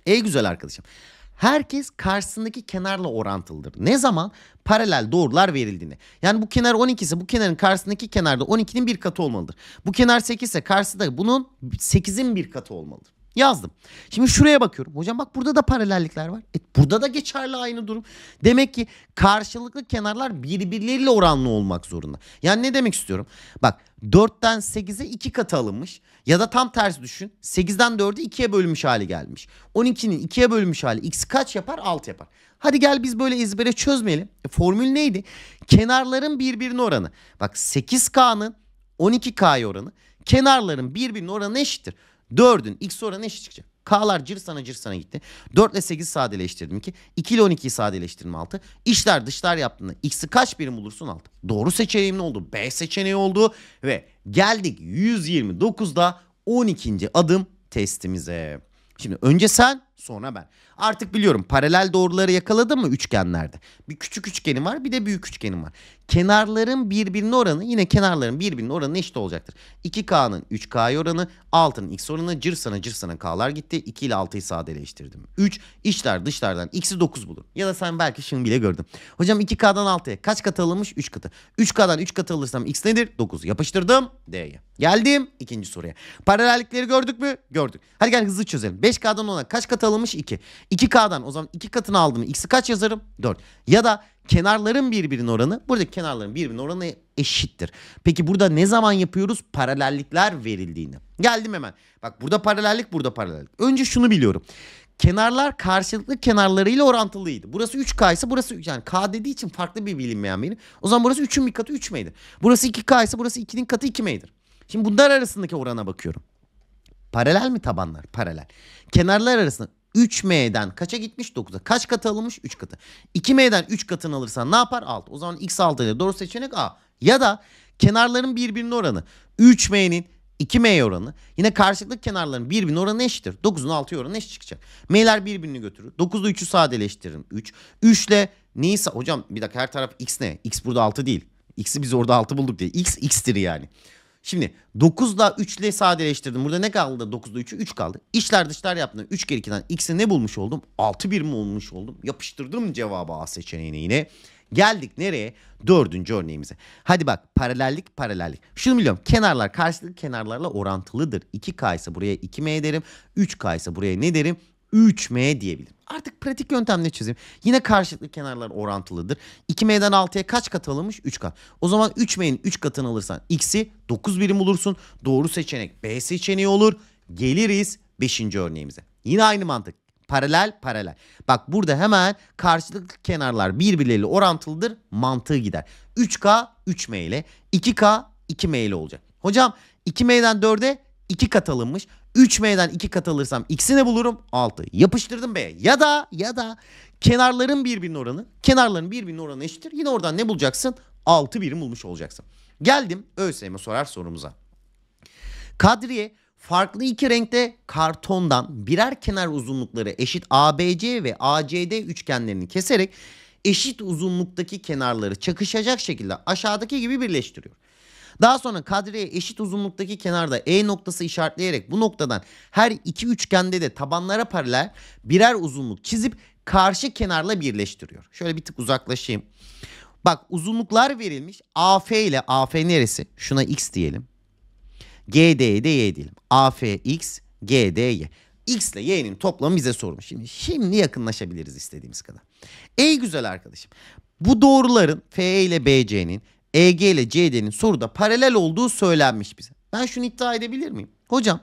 Ey güzel arkadaşım herkes karşısındaki kenarla orantılıdır. Ne zaman? Paralel doğrular verildiğinde. Yani bu kenar 12 ise bu kenarın karşısındaki kenarda 12'nin bir katı olmalıdır. Bu kenar 8 ise karşısında bunun 8'in bir katı olmalıdır. Yazdım. Şimdi şuraya bakıyorum. Hocam bak burada da paralellikler var. E, burada da geçerli aynı durum. Demek ki karşılıklı kenarlar birbirleriyle oranlı olmak zorunda. Yani ne demek istiyorum? Bak 4'ten 8'e 2 katı alınmış. Ya da tam tersi düşün. 8'den 4'ü 2'ye bölünmüş hali gelmiş. 12'nin 2'ye bölünmüş hali x kaç yapar? 6 yapar. Hadi gel biz böyle ezbere çözmeyelim. E, formül neydi? Kenarların birbirine oranı. Bak 8K'nın 12K'ya oranı. Kenarların birbirine oranı eşittir. 4'ün x oranı eşit çıkacak. K'lar cır sana gitti. 4 ile 8 sadeleştirdim 2. 2 ile 12'yi sadeleştirdim 6. İşler dışlar yaptığında x'i kaç birim bulursun 6. Doğru seçeneğim ne oldu? B seçeneği oldu. Ve geldik 129'da 12. adım testimize. Şimdi önce sen sonra ben. Artık biliyorum paralel doğruları yakaladım mı üçgenlerde? Bir küçük üçgenim var bir de büyük üçgenim var. Kenarların birbirinin oranı yine kenarların birbirinin oranı eşit olacaktır. 2K'nın 3K oranı 6'nın X oranı cırsana cırsana K'lar gitti. 2 ile 6'yı sadeleştirdim. 3 içler dışlardan X'i 9 bulur. Ya da sen belki şimdi bile gördün. Hocam 2K'dan 6'ya kaç kat alınmış? 3 katı. 3K'dan 3 katı alırsam X nedir? 9. Yapıştırdım D'ye. Geldim ikinci soruya. Paralellikleri gördük mü? Gördük. Hadi gel hızlı çözelim. 5K'dan 10'a kaç katı ortalamış 2. 2K'dan o zaman 2 katını aldım. X'i kaç yazarım? 4. Ya da kenarların birbirinin oranı. Buradaki kenarların birbirinin oranı eşittir. Peki burada ne zaman yapıyoruz? Paralellikler verildiğini. Geldim hemen. Bak burada paralellik burada paralellik. Önce şunu biliyorum. Kenarlar karşılıklı kenarlarıyla orantılıydı. Burası 3K ise burası yani K dediği için farklı bir bilinmeyen benim. O zaman burası 3'ün bir katı 3 meydir. Burası 2K ise burası 2'nin katı 2 meydir. Şimdi bunlar arasındaki orana bakıyorum. Paralel mi tabanlar? Paralel. Kenarlar arasında 3M'den kaça gitmiş? 9'a. Kaç katı alınmış? 3 katı. 2M'den 3 katını alırsan ne yapar? 6. O zaman X6 ile doğru seçenek A. Ya da kenarların birbirinin oranı. 3M'nin 2M oranı. Yine karşılıklı kenarların birbirinin oranı eşittir. 9'un 6 oranı eşit çıkacak. M'ler birbirini götürür. 9'da 3'ü sadeleştiririm. 3. 3 ile neyse hocam bir dakika her taraf X ne? X burada 6 değil. X'i biz orada 6 bulduk diye. X X'tir yani. Şimdi 9'la 3 ile sadeleştirdim. Burada ne kaldı da 9'da 3'ü? 3 kaldı. İşler dışlar yaptım. 3 kere 2'den x'i ne bulmuş oldum? 6 1 mi olmuş oldum? Yapıştırdım cevabı A seçeneğine yine. Geldik nereye? Dördüncü örneğimize. Hadi bak paralellik paralellik. Şunu biliyorum kenarlar karşılıklı kenarlarla orantılıdır. 2K ise buraya 2M derim. 3K ise buraya ne derim? 3M diyebilirim. Artık pratik yöntemle çizeyim. Yine karşılıklı kenarlar orantılıdır. 2M'den 6'ya kaç kat alınmış? 3 kat. O zaman 3M'nin 3 katını alırsan X'i 9 birim olursun. Doğru seçenek B seçeneği olur. Geliriz 5. örneğimize. Yine aynı mantık. Paralel paralel. Bak burada hemen karşılıklı kenarlar birbirleriyle orantılıdır. Mantığı gider. 3K 3M ile 2K 2M ile olacak. Hocam 2M'den 4'e 2 kat alınmış. 3 M'den 2 kat alırsam x'ini bulurum. 6. Yapıştırdım B'ye. Ya da ya da kenarların birbirinin oranı. Kenarların birbirinin oranı eşittir. Yine oradan ne bulacaksın? 6 birim bulmuş olacaksın. Geldim ÖSYM sorar sorumuza. Kadriye farklı iki renkte kartondan birer kenar uzunlukları eşit ABC ve ACD üçgenlerini keserek eşit uzunluktaki kenarları çakışacak şekilde aşağıdaki gibi birleştiriyor. Daha sonra kadreye eşit uzunluktaki kenarda E noktası işaretleyerek bu noktadan her iki üçgende de tabanlara paralel birer uzunluk çizip karşı kenarla birleştiriyor. Şöyle bir tık uzaklaşayım. Bak uzunluklar verilmiş. AF ile AF neresi? Şuna X diyelim. GD'ye de Y diyelim. AF X, GD Y. X ile Y'nin toplamı bize sormuş. Şimdi, şimdi yakınlaşabiliriz istediğimiz kadar. Ey güzel arkadaşım. Bu doğruların FE ile BC'nin EG ile CD'nin soruda paralel olduğu söylenmiş bize. Ben şunu iddia edebilir miyim? Hocam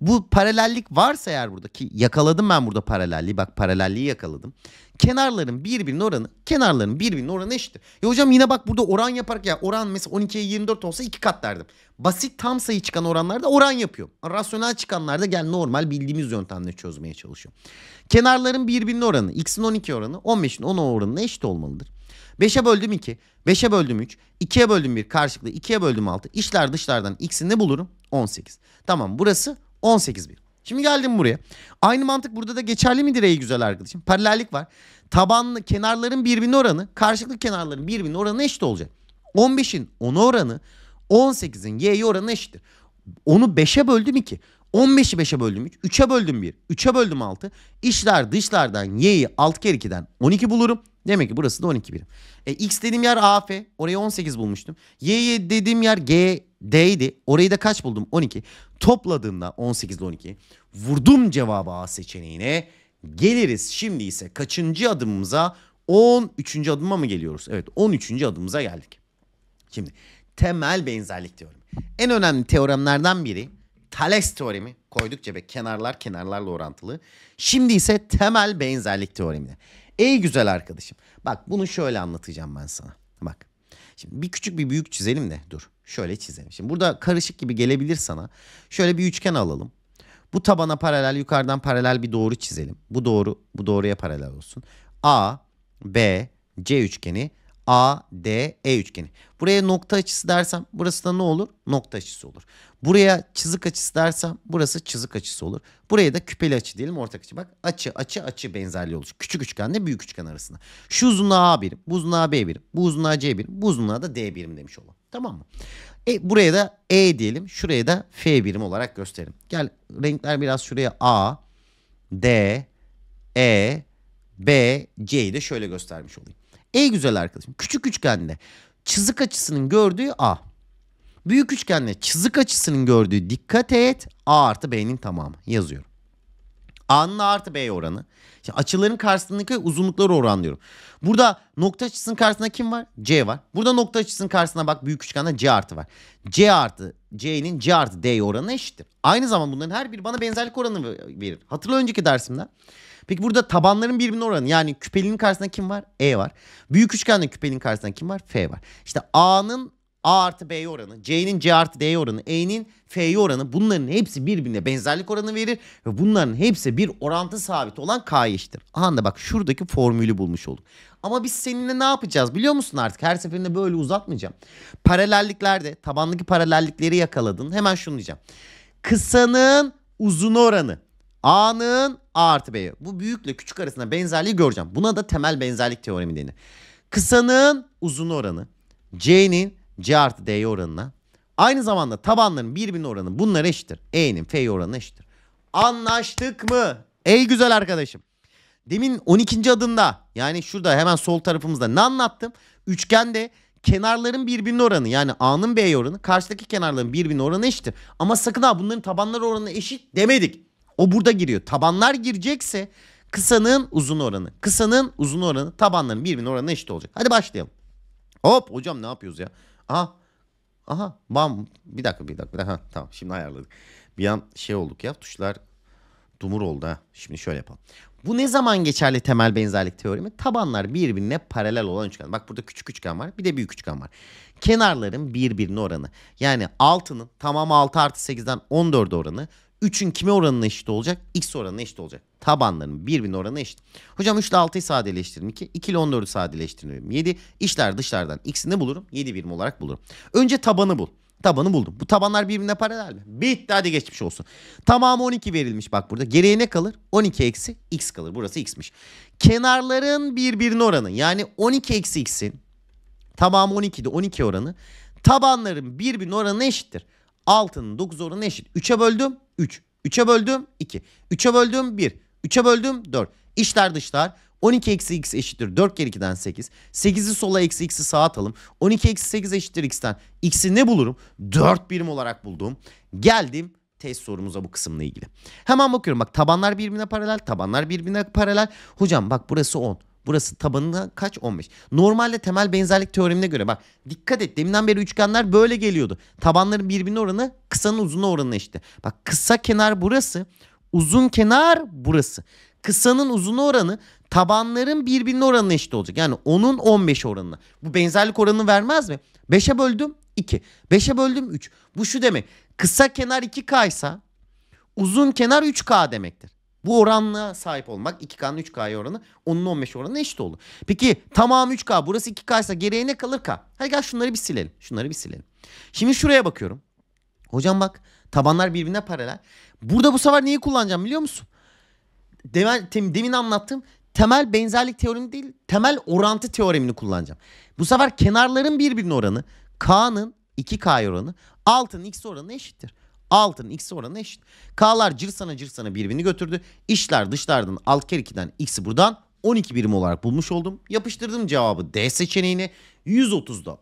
bu paralellik varsa eğer buradaki yakaladım ben burada paralelliği bak paralelliği yakaladım. Kenarların birbirinin oranı kenarların birbirinin oranı eşittir. Ya hocam yine bak burada oran yaparak ya oran mesela 12'ye 24 olsa 2 kat derdim. Basit tam sayı çıkan oranlarda oran yapıyor. Rasyonel çıkanlarda gel normal bildiğimiz yöntemle çözmeye çalışıyorum. Kenarların birbirinin oranı x'in 12 oranı 15'in 10 oranına eşit olmalıdır. 5'e böldüm 2. 5'e böldüm 3. 2'ye böldüm 1 karşılıklı 2'ye böldüm 6. İçler dışlardan x'ini bulurum? 18. Tamam burası 18 birim. Şimdi geldim buraya. Aynı mantık burada da geçerli midir ey güzel arkadaşım? Paralellik var. Tabanlı kenarların birbirine oranı, karşılıklı kenarların birbirine oranı eşit olacak. 15'in 10'a oranı 18'in y'ye oranı eşittir. Onu 5'e böldüm 2. 15'i 5'e böldüm 3. 3'e böldüm 1. 3'e böldüm 6. İçler dışlardan y'yi 6 kere 2'den 12 bulurum. Demek ki burası da 12 birim. E, X dediğim yer AF. Orayı 18 bulmuştum. Y dediğim yer G D'ydi. Orayı da kaç buldum? 12. Topladığımda 18 ile 12. Vurdum cevabı A seçeneğine. Geliriz şimdi ise kaçıncı adımımıza? 13. adıma mı geliyoruz? Evet 13. adımımıza geldik. Şimdi temel benzerlik teoremi. En önemli teoremlerden biri Thales teoremi. koydukça ve kenarlar kenarlarla orantılı. Şimdi ise temel benzerlik teoremine. Ey güzel arkadaşım. Bak bunu şöyle anlatacağım ben sana. Bak. Şimdi bir küçük bir büyük çizelim de dur. Şöyle çizelim. Şimdi burada karışık gibi gelebilir sana. Şöyle bir üçgen alalım. Bu tabana paralel yukarıdan paralel bir doğru çizelim. Bu doğru bu doğruya paralel olsun. A, B, C üçgeni A, D, E üçgeni. Buraya nokta açısı dersem burası da ne olur? Nokta açısı olur. Buraya çizik açısı dersem burası çizik açısı olur. Buraya da küpeli açı diyelim ortak açı. Bak açı açı açı benzerliği oluşur. Küçük üçgenle büyük üçgen arasında. Şu uzunluğa A birim, bu uzunluğa B birim, bu uzunluğa C birim, bu uzunluğa da D birim demiş olalım. Tamam mı? E, buraya da E diyelim. Şuraya da F birim olarak gösterelim. Gel renkler biraz şuraya A, D, E, B, C'yi de şöyle göstermiş olayım. E güzel arkadaşım. Küçük üçgende çizik açısının gördüğü A. Büyük üçgende çizik açısının gördüğü dikkat et A artı B'nin tamamı yazıyorum. A'nın A artı B oranı. Şimdi açıların karşısındaki uzunlukları oranlıyorum. Burada nokta açısının karşısında kim var? C var. Burada nokta açısının karşısına bak büyük üçgende C artı var. C artı C'nin C artı D oranı eşittir. Aynı zaman bunların her biri bana benzerlik oranı verir. Hatırla önceki dersimden. Peki burada tabanların birbirine oranı yani küpelinin karşısında kim var? E var. Büyük üçgende küpelinin karşısında kim var? F var. İşte A'nın A artı B oranı, C'nin C artı D oranı, E'nin F oranı bunların hepsi birbirine benzerlik oranı verir. Ve bunların hepsi bir orantı sabit olan K'ya eşittir. Aha da bak şuradaki formülü bulmuş olduk. Ama biz seninle ne yapacağız biliyor musun artık? Her seferinde böyle uzatmayacağım. Paralelliklerde tabandaki paralellikleri yakaladın. Hemen şunu diyeceğim. Kısanın uzun oranı. A'nın A artı B'ye. Bu büyükle küçük arasında benzerliği göreceğim. Buna da temel benzerlik teoremi denir. Kısanın uzun oranı. C'nin C artı D oranına. Aynı zamanda tabanların birbirine oranı bunlar eşittir. E'nin F'ye oranı eşittir. Anlaştık mı? Ey güzel arkadaşım. Demin 12. adımda yani şurada hemen sol tarafımızda ne anlattım? Üçgende kenarların birbirine oranı yani A'nın B oranı karşıdaki kenarların birbirine oranı eşittir. Ama sakın ha bunların tabanlar oranı eşit demedik. O burada giriyor. Tabanlar girecekse kısanın uzun oranı. Kısanın uzun oranı tabanların birbirine oranı eşit olacak. Hadi başlayalım. Hop hocam ne yapıyoruz ya? Aha. Aha. Bam. Bir dakika bir dakika. Bir dakika. Ha, tamam şimdi ayarladık. Bir an şey olduk ya tuşlar dumur oldu ha. Şimdi şöyle yapalım. Bu ne zaman geçerli temel benzerlik teorimi? Tabanlar birbirine paralel olan üçgen. Bak burada küçük üçgen var bir de büyük üçgen var. Kenarların birbirine oranı. Yani 6'nın tamamı 6 artı 8'den 14 oranı. 3'ün kime oranına eşit olacak? X oranına eşit olacak tabanların birbirine oranı eşit. Hocam 3 ile 6'yı sadeleştiririm 2. 2 ile 14'ü sadeleştiririm 7. İçler dışlardan ikisini bulurum. 7 birim olarak bulurum. Önce tabanı bul. Tabanı buldum. Bu tabanlar birbirine paralel mi? Bitti hadi geçmiş olsun. Tamamı 12 verilmiş bak burada. Geriye ne kalır? 12 eksi x kalır. Burası x'miş. Kenarların birbirine oranı yani 12 eksi x'in tamamı 12'de 12 oranı tabanların birbirine oranı eşittir. 6'nın 9 oranı eşit. 3'e böldüm 3. 3'e böldüm 2. 3'e böldüm 1. 3'e böldüm 4. İşler dışlar 12 eksi x eşittir 4 kere 2'den 8. 8'i sola eksi x'i sağa atalım. 12 eksi 8 eşittir x'ten x'i ne bulurum? 4 birim olarak buldum. Geldim test sorumuza bu kısımla ilgili. Hemen bakıyorum bak tabanlar birbirine paralel tabanlar birbirine paralel. Hocam bak burası 10. Burası tabanına kaç? 15. Normalde temel benzerlik teoremine göre bak dikkat et deminden beri üçgenler böyle geliyordu. Tabanların birbirine oranı kısanın uzunluğu oranına eşitti. Bak kısa kenar burası Uzun kenar burası. Kısanın uzun oranı tabanların birbirine oranına eşit olacak. Yani 10'un 15 oranına. Bu benzerlik oranını vermez mi? 5'e böldüm 2. 5'e böldüm 3. Bu şu demek. Kısa kenar 2K ise uzun kenar 3K demektir. Bu oranla sahip olmak 2K'nın 3K'ya oranı onun 15 oranına eşit olur. Peki tamam 3K burası 2K ise geriye ne kalır K? Hadi gel şunları bir silelim. Şunları bir silelim. Şimdi şuraya bakıyorum. Hocam bak tabanlar birbirine paralel. Burada bu sefer neyi kullanacağım biliyor musun? Demin, tem, demin anlattığım temel benzerlik teoremi değil temel orantı teoremini kullanacağım. Bu sefer kenarların birbirine oranı K'nın 2K oranı 6'nın X oranı eşittir. 6'nın X oranı eşit. K'lar cırsana cırsana birbirini götürdü. İşler dışlardan alt kere 2'den X'i buradan 12 birim olarak bulmuş oldum. Yapıştırdım cevabı D seçeneğine. 130'da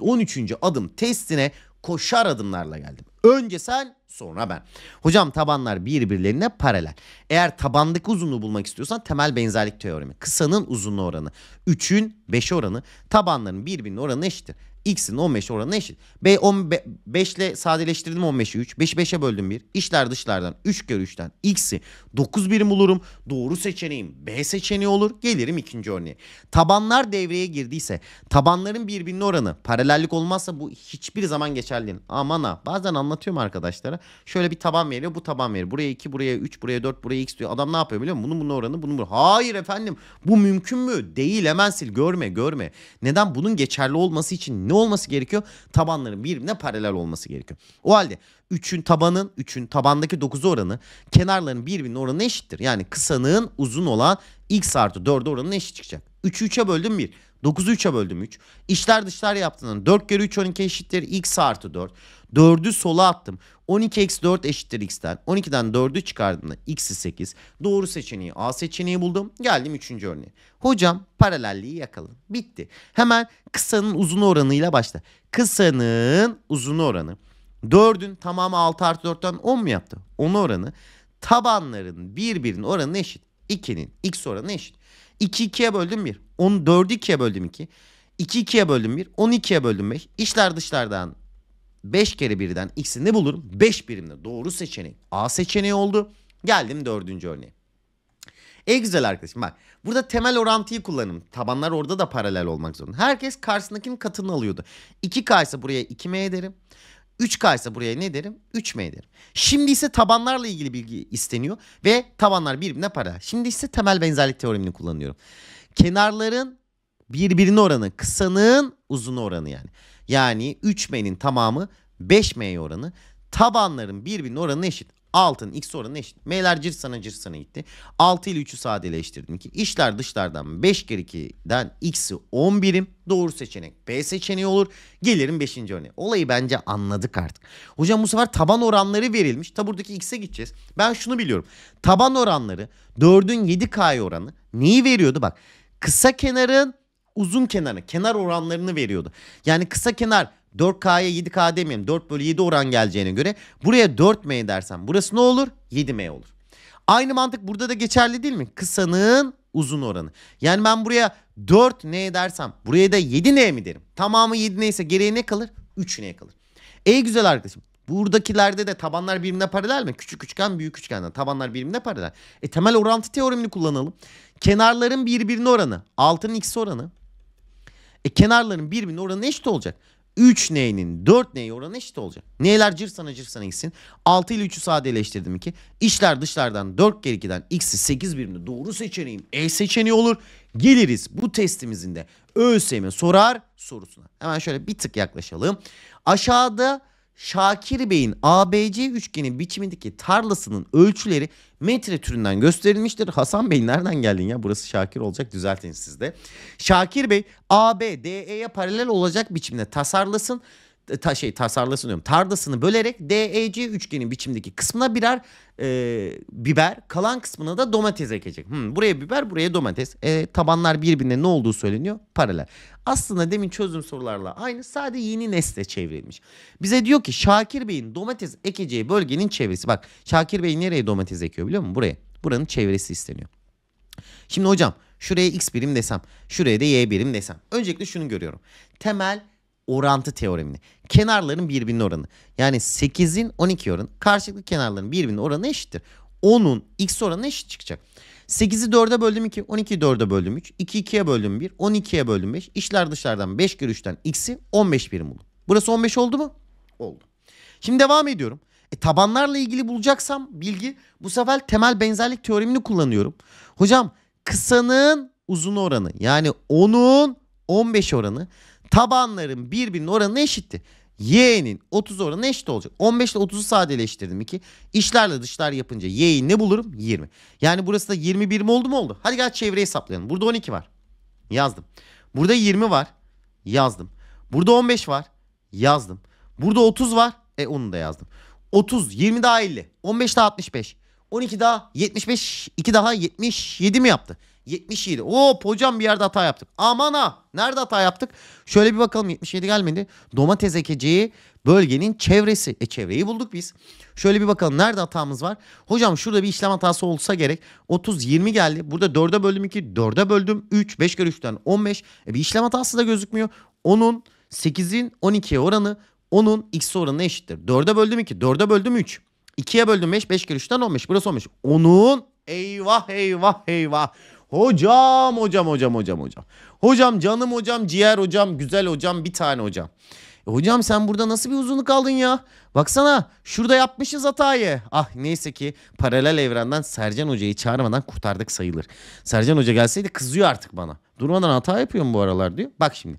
13. adım testine koşar adımlarla geldim. Önce sen sonra ben. Hocam tabanlar birbirlerine paralel. Eğer tabandaki uzunluğu bulmak istiyorsan temel benzerlik teoremi. Kısanın uzunluğu oranı. 3'ün 5'e oranı. Tabanların birbirinin oranı eşittir. X'in 15 oranına eşit. B 15 ile sadeleştirdim 15'i 3. 5'i 5'e böldüm 1. İçler dışlardan 3 kere 3'ten X'i 9 birim bulurum. Doğru seçeneğim B seçeneği olur. Gelirim ikinci örneğe. Tabanlar devreye girdiyse tabanların birbirinin oranı paralellik olmazsa bu hiçbir zaman geçerli değil. Aman ha bazen anlatıyorum arkadaşlara. Şöyle bir taban veriyor bu taban veriyor. Buraya 2 buraya 3 buraya 4 buraya X diyor. Adam ne yapıyor biliyor musun? Bunun bunun oranı bunun bunun. Hayır efendim bu mümkün mü? Değil hemen sil görme görme. Neden? Bunun geçerli olması için ne olması gerekiyor? Tabanların birbirine paralel olması gerekiyor. O halde 3'ün tabanın 3'ün tabandaki 9 oranı kenarların birbirinin oranı eşittir. Yani kısanın uzun olan x artı 4 oranına eşit çıkacak. 3'ü 3'e böldüm 1. 9'u 3'e böldüm 3. İçler dışlar yaptığından 4 kere 3 12 eşittir. X artı 4. 4'ü sola attım. 12x 4 eşittir x'ten. 12'den 4'ü çıkardığımda x'i 8. Doğru seçeneği A seçeneği buldum. Geldim 3. örneğe. Hocam paralelliği yakalım. Bitti. Hemen kısanın uzun oranıyla başla. Kısanın uzun oranı. 4'ün tamamı 6 artı 4'ten 10 mu yaptı? 10 oranı. Tabanların birbirinin oranı eşit. 2'nin x oranı eşit. 2 2'ye böldüm 1. 10 4'ü 2'ye böldüm 2. 2 2'ye böldüm 1. 12'ye böldüm 5. İşler dışlardan 5 kere birden ne bulurum. 5 birimle doğru seçeneği A seçeneği oldu. Geldim dördüncü örneğe. En güzel arkadaşım bak. Burada temel orantıyı kullanım. Tabanlar orada da paralel olmak zorunda. Herkes karşısındakinin katını alıyordu. 2K ise buraya 2M ederim. 3K ise buraya ne derim? 3M derim. Şimdi ise tabanlarla ilgili bilgi isteniyor ve tabanlar birbirine paralel. Şimdi ise temel benzerlik teoremini kullanıyorum. Kenarların birbirine oranı, kısanın uzun oranı yani. Yani 3M'nin tamamı 5M oranı. Tabanların birbirinin oranı eşit. Altın x oranı eşit. M'ler cırsana cırsana gitti. 6 ile 3'ü sadeleştirdim ki işler dışlardan 5 kere 2'den x'i 10 Doğru seçenek B seçeneği olur. Gelirim 5. örneğe. Olayı bence anladık artık. Hocam bu sefer taban oranları verilmiş. Ta buradaki x'e gideceğiz. Ben şunu biliyorum. Taban oranları 4'ün 7K oranı neyi veriyordu? Bak kısa kenarın uzun kenarı kenar oranlarını veriyordu. Yani kısa kenar 4K'ya 7K demeyelim 4 bölü 7 oran geleceğine göre buraya 4M dersen burası ne olur? 7M olur. Aynı mantık burada da geçerli değil mi? Kısanın uzun oranı. Yani ben buraya 4 ne dersem buraya da 7 ne mi derim? Tamamı 7 neyse geriye ne kalır? 3 ne kalır? Ey güzel arkadaşım buradakilerde de tabanlar birbirine paralel mi? Küçük üçgen büyük üçgenden tabanlar birbirine paralel. E temel orantı teoremini kullanalım. Kenarların birbirine oranı 6'nın x oranı e kenarların birbirinin oranı eşit olacak. 3 n'nin 4 n'ye oranı eşit olacak. N'ler cırsana cırsana gitsin. 6 ile 3'ü sadeleştirdim ki. İşler dışlardan 4 kere 2'den x'i 8 birimde doğru seçeneğim E seçeneği olur. Geliriz bu testimizin de ÖSYM sorar sorusuna. Hemen şöyle bir tık yaklaşalım. Aşağıda Şakir Bey'in ABC üçgeni biçimindeki tarlasının ölçüleri metre türünden gösterilmiştir. Hasan Bey nereden geldin ya? Burası Şakir olacak düzeltin sizde. Şakir Bey AB DE'ye paralel olacak biçimde tasarlasın. E, ta, şey tasarlasını diyorum. Tardasını bölerek DEC üçgenin biçimdeki kısmına birer e, biber, kalan kısmına da domates ekecek. Hmm, buraya biber, buraya domates. E, tabanlar birbirine ne olduğu söyleniyor? Paralel. Aslında demin çözüm sorularla aynı sadece yeni nesle çevrilmiş. Bize diyor ki Şakir Bey'in domates ekeceği bölgenin çevresi. Bak Şakir Bey nereye domates ekiyor biliyor musun? Buraya. Buranın çevresi isteniyor. Şimdi hocam şuraya x birim desem, şuraya da y birim desem. Öncelikle şunu görüyorum. Temel orantı teoremini. Kenarların birbirinin oranı. Yani 8'in 12 oranı karşılıklı kenarların birbirinin oranı eşittir. 10'un x oranı eşit çıkacak. 8'i 4'e böldüm 2, 12'yi 4'e böldüm 3, 2 2'ye böldüm 1, 12'ye böldüm 5. İşler dışlardan 5 kere 3'ten x'i 15 birim buldum. Burası 15 oldu mu? Oldu. Şimdi devam ediyorum. E, tabanlarla ilgili bulacaksam bilgi bu sefer temel benzerlik teoremini kullanıyorum. Hocam kısanın uzun oranı yani 10'un 15 oranı tabanların birbirinin oranına eşitti. Y'nin 30 oranı eşit olacak. 15 ile 30'u sadeleştirdim iki. İşlerle dışlar yapınca Y'yi ne bulurum? 20. Yani burası da 21 mi oldu mu oldu? Hadi gel çevreyi hesaplayalım. Burada 12 var. Yazdım. Burada 20 var. Yazdım. Burada 15 var. Yazdım. Burada 30 var. E onu da yazdım. 30, 20 daha 50, 15 daha 65, 12 daha 75, 2 daha 77 mi yaptı? 77. Hop hocam bir yerde hata yaptık. Aman ha. Nerede hata yaptık? Şöyle bir bakalım 77 gelmedi. Domates ekeceği bölgenin çevresi. E çevreyi bulduk biz. Şöyle bir bakalım nerede hatamız var? Hocam şurada bir işlem hatası olsa gerek. 30 20 geldi. Burada 4'e böldüm 2, 4'e böldüm 3, 5 kere 3'ten 15. E bir işlem hatası da gözükmüyor. Onun 8'in 12'ye oranı 10'un x oranına eşittir. 4'e böldüm 2, 4'e böldüm 3. 2'ye böldüm 5, 5 kere 3'ten 15. Burası 15. Onun eyvah eyvah eyvah. Hocam, hocam, hocam, hocam, hocam. Hocam, canım hocam, ciğer hocam, güzel hocam, bir tane hocam. E hocam sen burada nasıl bir uzunluk aldın ya? Baksana şurada yapmışız hatayı. Ah neyse ki paralel evrenden Sercan Hoca'yı çağırmadan kurtardık sayılır. Sercan Hoca gelseydi kızıyor artık bana. Durmadan hata yapıyorum bu aralar diyor. Bak şimdi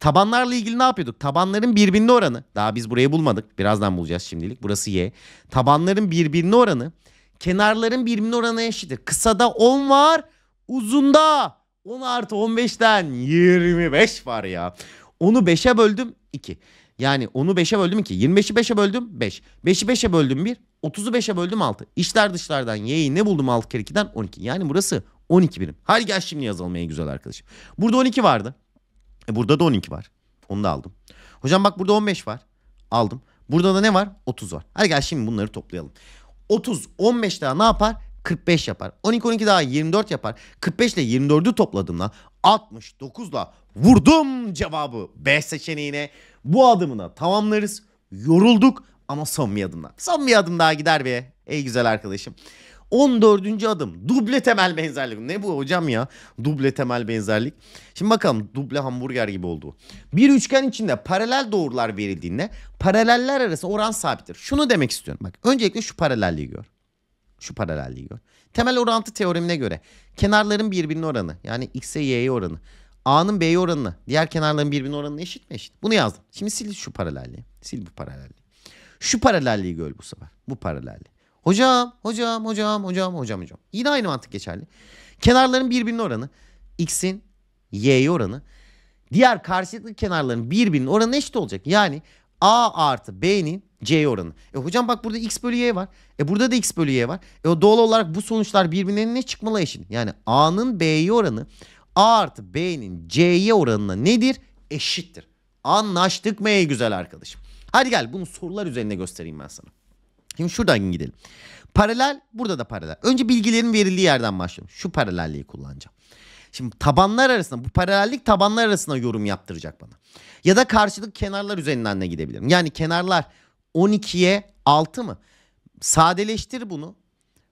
tabanlarla ilgili ne yapıyorduk? Tabanların birbirine oranı. Daha biz burayı bulmadık. Birazdan bulacağız şimdilik. Burası Y. Tabanların birbirine oranı. Kenarların birbirine oranı eşittir. Kısada 10 var. Uzunda 10 artı 15'ten 25 var ya. Onu 5'e böldüm 2. Yani onu 5'e böldüm 2. 25'i 5'e böldüm 5. 5'i 5'e böldüm 1. 30'u 5'e böldüm 6. İşler dışlardan y'yi ne buldum 6 kere 2'den 12. Yani burası 12 birim. Hadi gel şimdi yazalım en güzel arkadaşım. Burada 12 vardı. E burada da 12 var. Onu da aldım. Hocam bak burada 15 var. Aldım. Burada da ne var? 30 var. Hadi gel şimdi bunları toplayalım. 30, 15 daha ne yapar? 45 yapar. 12 12 daha 24 yapar. 45 ile 24'ü topladığımda 69'la vurdum cevabı B seçeneğine. Bu adımına tamamlarız. Yorulduk ama son bir adımda. Son bir adım daha gider be ey güzel arkadaşım. 14. adım duble temel benzerlik. Ne bu hocam ya? Duble temel benzerlik. Şimdi bakalım duble hamburger gibi oldu. Bir üçgen içinde paralel doğrular verildiğinde paraleller arası oran sabittir. Şunu demek istiyorum. Bak öncelikle şu paralelliği gör. Şu paralelliği gör. Temel orantı teoremine göre kenarların birbirinin oranı yani x'e y'ye oranı a'nın b'ye oranını diğer kenarların birbirinin oranına eşit mi eşit? Bunu yazdım. Şimdi sil şu paralelliği. Sil bu paralelliği. Şu paralelliği gör bu sefer. Bu paralelliği. Hocam, hocam, hocam, hocam, hocam, hocam. Yine aynı mantık geçerli. Kenarların birbirinin oranı x'in y'ye oranı diğer karşılıklı kenarların birbirinin oranı eşit olacak. Yani a artı b'nin C oranı. E hocam bak burada x bölü y var. E burada da x bölü y var. E doğal olarak bu sonuçlar birbirine ne çıkmalı eşit? Yani A'nın B'ye oranı A artı B'nin C'ye oranına nedir? Eşittir. Anlaştık mı ey güzel arkadaşım? Hadi gel bunu sorular üzerinde göstereyim ben sana. Şimdi şuradan gidelim. Paralel burada da paralel. Önce bilgilerin verildiği yerden başlıyorum. Şu paralelliği kullanacağım. Şimdi tabanlar arasında bu paralellik tabanlar arasında yorum yaptıracak bana. Ya da karşılık kenarlar üzerinden de gidebilirim. Yani kenarlar 12'ye 6 mı? Sadeleştir bunu.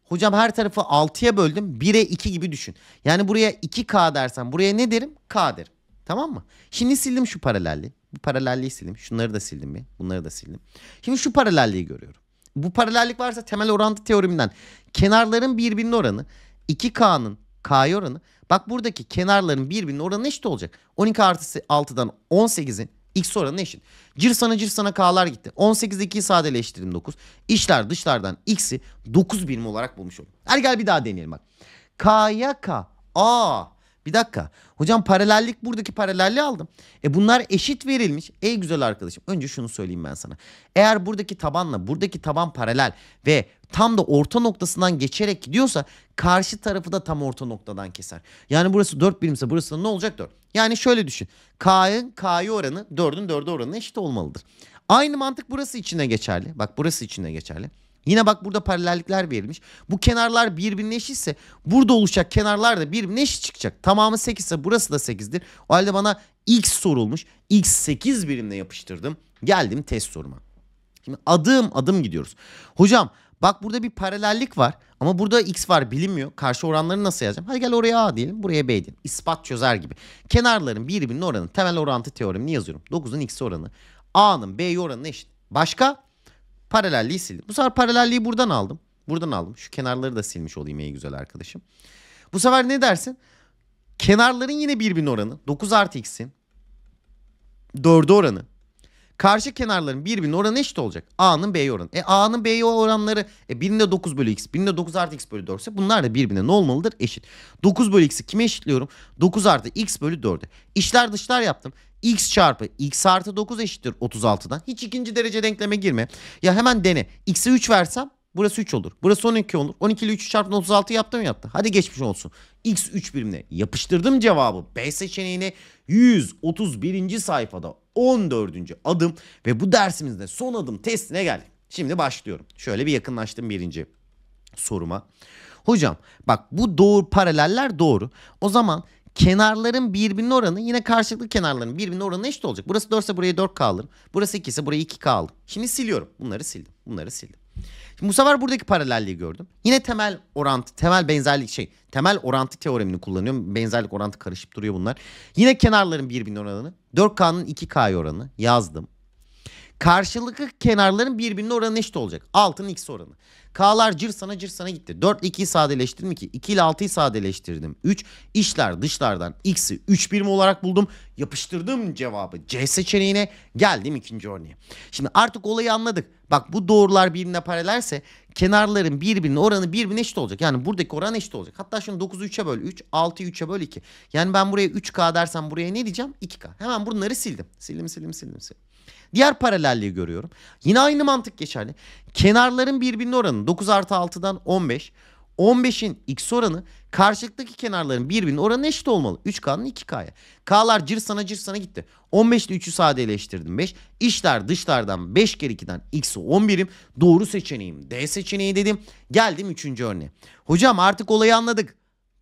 Hocam her tarafı 6'ya böldüm. 1'e 2 gibi düşün. Yani buraya 2K dersen buraya ne derim? K derim. Tamam mı? Şimdi sildim şu paralelliği. Bu paralelliği sildim. Şunları da sildim bir. Bunları da sildim. Şimdi şu paralelliği görüyorum. Bu paralellik varsa temel orantı teoriminden. Kenarların birbirinin oranı. 2K'nın K'ya oranı. Bak buradaki kenarların birbirinin oranı eşit olacak. 12 artı 6'dan 18'in X oranı eşit. Cirsana sana K'lar gitti. 18'de 2'yi sadeleştirdim 9. İşler dışlardan X'i 9 birim olarak bulmuş oldum. Hadi gel bir daha deneyelim bak. K'ya K. A bir dakika. Hocam paralellik buradaki paralelliği aldım. E bunlar eşit verilmiş. Ey güzel arkadaşım önce şunu söyleyeyim ben sana. Eğer buradaki tabanla buradaki taban paralel ve tam da orta noktasından geçerek gidiyorsa karşı tarafı da tam orta noktadan keser. Yani burası 4 birimse burası da ne olacak 4? Yani şöyle düşün. K'ın K'yı oranı 4'ün 4'e oranına eşit olmalıdır. Aynı mantık burası içine geçerli. Bak burası içine geçerli. Yine bak burada paralellikler verilmiş. Bu kenarlar birbirine eşitse burada oluşacak kenarlar da birbirine eşit çıkacak. Tamamı 8 ise burası da 8'dir. O halde bana x sorulmuş. x 8 birimle yapıştırdım. Geldim test soruma. Şimdi adım adım gidiyoruz. Hocam bak burada bir paralellik var ama burada x var bilinmiyor. Karşı oranları nasıl yazacağım? Hadi gel oraya a diyelim buraya b diyelim. İspat çözer gibi. Kenarların birbirinin oranı temel orantı teoremini yazıyorum. 9'un x oranı a'nın b'ye oranına eşit. Başka? Paralelliği sildim. Bu sefer paralelliği buradan aldım. Buradan aldım. Şu kenarları da silmiş olayım iyi güzel arkadaşım. Bu sefer ne dersin? Kenarların yine birbirine oranı. 9 artı x'in 4'e oranı. Karşı kenarların birbirine oranı eşit olacak. A'nın B'ye oranı. E A'nın B'ye oranları e, birinde 9 bölü x, birinde 9 artı x bölü 4 ise bunlar da birbirine ne olmalıdır? Eşit. 9 bölü x'i kime eşitliyorum? 9 artı x bölü 4'e. İşler dışlar yaptım x çarpı x artı 9 eşittir 36'dan. Hiç ikinci derece denkleme girme. Ya hemen dene. x'e 3 versem burası 3 olur. Burası 12 olur. 12 ile 3 çarpı 36 yaptı mı yaptı. Hadi geçmiş olsun. x 3 birimle yapıştırdım cevabı. B seçeneğine 131. sayfada 14. adım ve bu dersimizde son adım testine geldik. Şimdi başlıyorum. Şöyle bir yakınlaştım birinci soruma. Hocam bak bu doğru paraleller doğru. O zaman Kenarların birbirinin oranı yine karşılıklı kenarların birbirinin oranı eşit olacak. Burası 4 ise buraya 4K alırım. Burası 2 ise buraya 2K aldım. Şimdi siliyorum. Bunları sildim. Bunları sildim. Şimdi bu sefer buradaki paralelliği gördüm. Yine temel orantı, temel benzerlik şey, temel orantı teoremini kullanıyorum. Benzerlik orantı karışıp duruyor bunlar. Yine kenarların birbirinin oranını, 4K'nın 2K oranı yazdım. Karşılıklı kenarların birbirine oranı eşit olacak. 6'nın x oranı. K'lar cır sana cır sana gitti. 4 ile 2'yi sadeleştirdim 2. 2 ile 6'yı sadeleştirdim 3. işler dışlardan x'i 3 birim olarak buldum. Yapıştırdım cevabı C seçeneğine. Geldim ikinci örneğe. Şimdi artık olayı anladık. Bak bu doğrular birbirine paralelse kenarların birbirinin oranı birbirine eşit olacak. Yani buradaki oran eşit olacak. Hatta şunu 9'u 3'e böl 3, 6'yı 3'e böl 2. Yani ben buraya 3K dersem buraya ne diyeceğim? 2K. Hemen bunları sildim. Sildim sildim sildim sildim. Diğer paralelliği görüyorum. Yine aynı mantık geçerli. Kenarların birbirinin oranı 9 artı 6'dan 15. 15'in x oranı karşılıktaki kenarların birbirinin oranı eşit olmalı. 3K'nın 2K'ya. K'lar cırsana sana gitti. 15 ile 3'ü sadeleştirdim 5. İçler dışlardan 5 kere 2'den x'i 11'im. Doğru seçeneğim D seçeneği dedim. Geldim 3. örneğe. Hocam artık olayı anladık.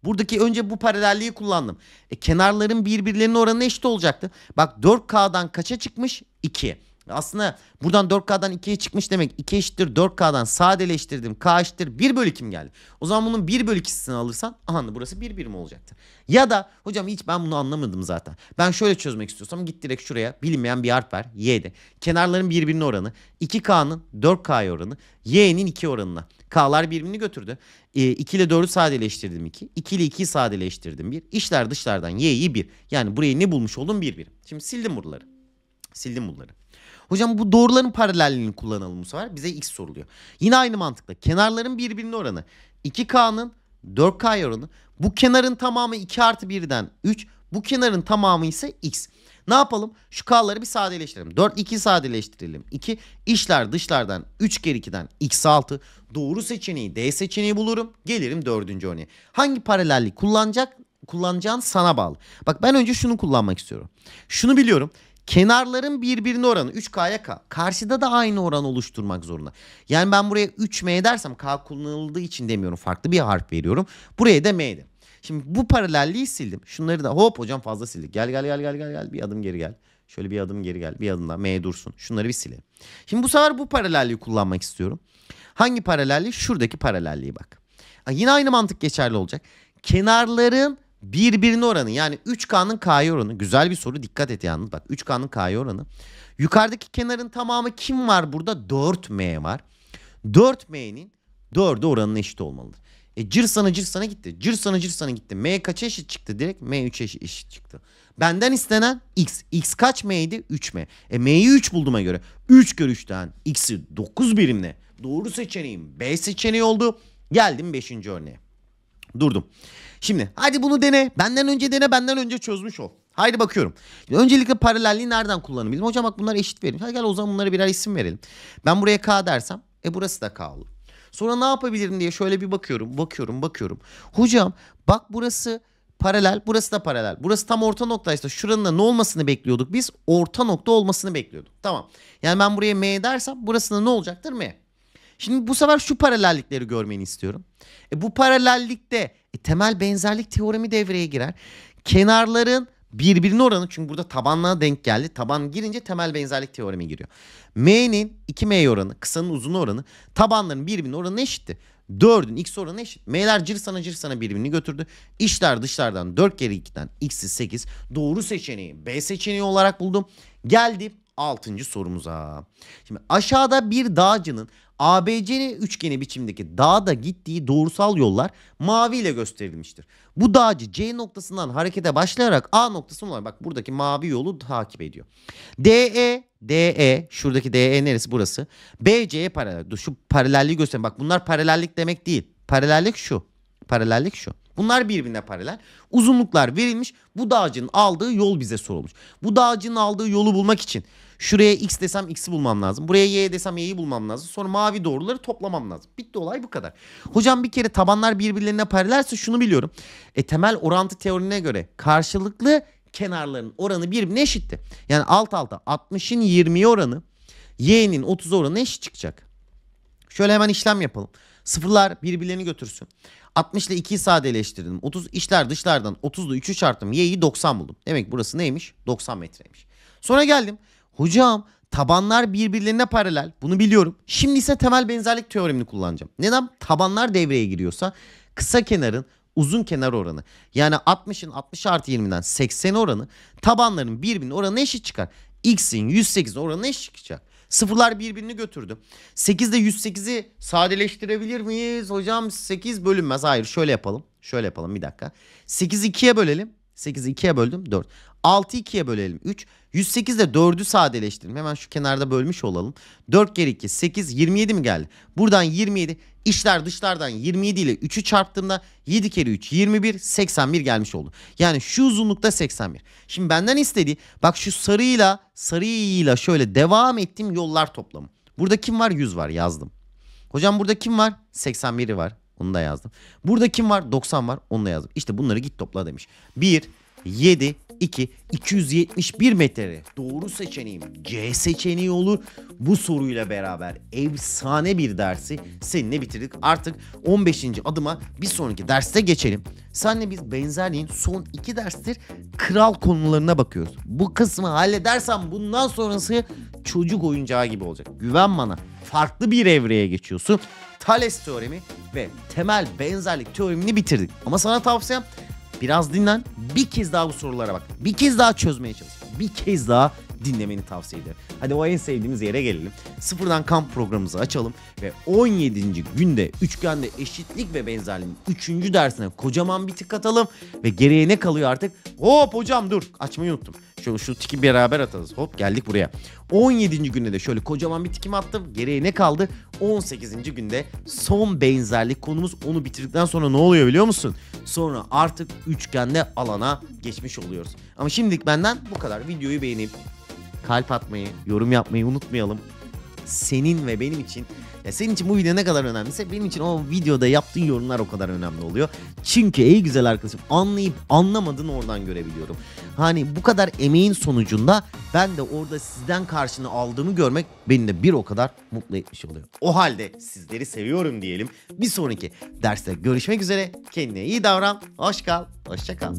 Buradaki önce bu paralelliği kullandım. E, kenarların birbirlerinin oranı eşit olacaktı. Bak 4K'dan kaça çıkmış? 2. Aslında buradan 4K'dan 2'ye çıkmış demek 2 eşittir 4K'dan sadeleştirdim. K eşittir 1 bölü kim geldi? O zaman bunun 1 bölü 2'sini alırsan aha burası 1 birim olacaktı. Ya da hocam hiç ben bunu anlamadım zaten. Ben şöyle çözmek istiyorsam git direkt şuraya bilinmeyen bir art ver. Y'de. Kenarların birbirinin oranı. 2K'nın 4K'ya oranı. Y'nin 2 oranına. K'lar birbirini götürdü. E, 2 ile 4'ü sadeleştirdim 2. 2 ile 2'yi sadeleştirdim 1. İşler dışlardan y'yi 1. Yani burayı ne bulmuş oldum? 1 1. Şimdi sildim buraları. Sildim bunları. Hocam bu doğruların paralelliğini kullanalım bu sefer. Bize x soruluyor. Yine aynı mantıkla. Kenarların birbirinin oranı. 2K'nın 4K oranı. Bu kenarın tamamı 2 artı 1'den 3. Bu kenarın tamamı ise x. Ne yapalım? Şu K'ları bir sadeleştirelim. 4 2 sadeleştirelim. 2 işler dışlardan 3 geri 2'den x 6. Doğru seçeneği D seçeneği bulurum. Gelirim 4. örneğe. Hangi paralellik kullanacak? Kullanacağın sana bağlı. Bak ben önce şunu kullanmak istiyorum. Şunu biliyorum. Kenarların birbirine oranı 3K'ya K. Karşıda da aynı oran oluşturmak zorunda. Yani ben buraya 3M dersem K kullanıldığı için demiyorum. Farklı bir harf veriyorum. Buraya da M de. Şimdi bu paralelliği sildim. Şunları da hop hocam fazla sildik. Gel gel gel gel gel gel bir adım geri gel. Şöyle bir adım geri gel. Bir adım daha M dursun. Şunları bir silelim. Şimdi bu sefer bu paralelliği kullanmak istiyorum. Hangi paralelliği? Şuradaki paralelliği bak. Yine aynı mantık geçerli olacak. Kenarların birbirine oranı yani 3K'nın K'ya oranı güzel bir soru dikkat et yalnız bak 3K'nın K'ya oranı. Yukarıdaki kenarın tamamı kim var burada? 4M var. 4M'nin 4'e oranına eşit olmalıdır. E Cırsan'a Cırsan'a gitti. Cırsan'a Cırsan'a gitti. M kaç eşit çıktı direkt? M 3 eşit, eşit çıktı. Benden istenen X. X kaç M'ydi? 3M. E M'yi 3 bulduğuma göre 3 görüşten X'i 9 birimle doğru seçeneğim B seçeneği oldu. Geldim 5. örneğe. Durdum. Şimdi hadi bunu dene. Benden önce dene benden önce çözmüş ol. Haydi bakıyorum. öncelikle paralelliği nereden kullanabilirim? Hocam bak bunlar eşit verim. Hadi gel o zaman bunlara birer isim verelim. Ben buraya K dersem e burası da K olur. Sonra ne yapabilirim diye şöyle bir bakıyorum, bakıyorum, bakıyorum. Hocam bak burası paralel, burası da paralel. Burası tam orta noktaysa şuranın da ne olmasını bekliyorduk biz? Orta nokta olmasını bekliyorduk. Tamam. Yani ben buraya M dersem burasında ne olacaktır M? Şimdi bu sefer şu paralellikleri görmeni istiyorum. E, bu paralellikte e, temel benzerlik teoremi devreye girer. Kenarların birbirine oranı çünkü burada tabanlığa denk geldi. Taban girince temel benzerlik teoremi giriyor. M'nin 2M oranı, kısanın uzun oranı, tabanların birbirine oranı eşitti. 4'ün x oranı eşit. M'ler cır sana birbirini götürdü. İşler dışlardan 4 kere 2'den x'i 8. Doğru seçeneği B seçeneği olarak buldum. Geldi 6. sorumuza. Şimdi aşağıda bir dağcının ABC'nin üçgeni biçimdeki dağda gittiği doğrusal yollar mavi ile gösterilmiştir. Bu dağcı C noktasından harekete başlayarak A noktasına olan bak buradaki mavi yolu takip ediyor. DE DE şuradaki DE neresi burası? BC'ye paralel. Şu paralelliği gösterin. Bak bunlar paralellik demek değil. Paralellik şu. Paralellik şu. Bunlar birbirine paralel. Uzunluklar verilmiş. Bu dağcının aldığı yol bize sorulmuş. Bu dağcının aldığı yolu bulmak için Şuraya x desem x'i bulmam lazım. Buraya y desem y'yi bulmam lazım. Sonra mavi doğruları toplamam lazım. Bitti olay bu kadar. Hocam bir kere tabanlar birbirlerine paralelse şunu biliyorum. E, temel orantı teorine göre karşılıklı kenarların oranı birbirine eşitti. Yani alt alta 60'ın 20'ye oranı y'nin 30 oranı eşit çıkacak. Şöyle hemen işlem yapalım. Sıfırlar birbirlerini götürsün. 60 ile 2'yi sadeleştirdim. 30 işler dışlardan 30 ile 3'ü çarptım. Y'yi 90 buldum. Demek burası neymiş? 90 metreymiş. Sonra geldim. Hocam tabanlar birbirlerine paralel. Bunu biliyorum. Şimdi ise temel benzerlik teoremini kullanacağım. Neden? Tabanlar devreye giriyorsa kısa kenarın uzun kenar oranı yani 60'ın 60 artı 20'den 80 oranı tabanların birbirinin oranı eşit çıkar. X'in 108'in oranı eşit çıkacak. Sıfırlar birbirini götürdü. 8 ile 108'i sadeleştirebilir miyiz? Hocam 8 bölünmez. Hayır şöyle yapalım. Şöyle yapalım bir dakika. 8 2'ye bölelim. 8 2'ye böldüm 4. 6 2'ye bölelim 3. 108 ile 4'ü sadeleştirelim. Hemen şu kenarda bölmüş olalım. 4 kere 2 8 27 mi geldi? Buradan 27 işler dışlardan 27 ile 3'ü çarptığımda 7 kere 3 21 81 gelmiş oldu. Yani şu uzunlukta 81. Şimdi benden istediği bak şu sarıyla sarıyla şöyle devam ettiğim yollar toplamı. Burada kim var? 100 var yazdım. Hocam burada kim var? 81'i var. Onu da yazdım. Burada kim var? 90 var. Onu da yazdım. İşte bunları git topla demiş. 1, 7, 2. 271 metre. Doğru seçeneğim C seçeneği olur. Bu soruyla beraber efsane bir dersi seninle bitirdik. Artık 15. adıma bir sonraki derste geçelim. Seninle biz benzerliğin son iki derstir kral konularına bakıyoruz. Bu kısmı halledersem bundan sonrası çocuk oyuncağı gibi olacak. Güven bana. Farklı bir evreye geçiyorsun. Thales teoremi ve temel benzerlik teoremini bitirdik. Ama sana tavsiyem Biraz dinlen. Bir kez daha bu sorulara bak. Bir kez daha çözmeye çalış. Bir kez daha dinlemeni tavsiye ederim. Hadi o en sevdiğimiz yere gelelim. Sıfırdan kamp programımızı açalım ve 17. günde üçgende eşitlik ve benzerliğin 3. dersine kocaman bir tık atalım ve geriye ne kalıyor artık? Hop hocam dur açmayı unuttum. Şöyle şu tiki beraber atarız. Hop geldik buraya. 17. günde de şöyle kocaman bir tikim attım. Geriye ne kaldı? 18. günde son benzerlik konumuz. Onu bitirdikten sonra ne oluyor biliyor musun? Sonra artık üçgende alana geçmiş oluyoruz. Ama şimdilik benden bu kadar. Videoyu beğenip kalp atmayı, yorum yapmayı unutmayalım. Senin ve benim için ya e, senin için bu video ne kadar önemliyse benim için o videoda yaptığın yorumlar o kadar önemli oluyor. Çünkü ey güzel arkadaşım anlayıp anlamadığını oradan görebiliyorum. Hani bu kadar emeğin sonucunda ben de orada sizden karşını aldığımı görmek beni de bir o kadar mutlu etmiş oluyor. O halde sizleri seviyorum diyelim. Bir sonraki derste görüşmek üzere. Kendine iyi davran. Hoş kal. Hoşça kal.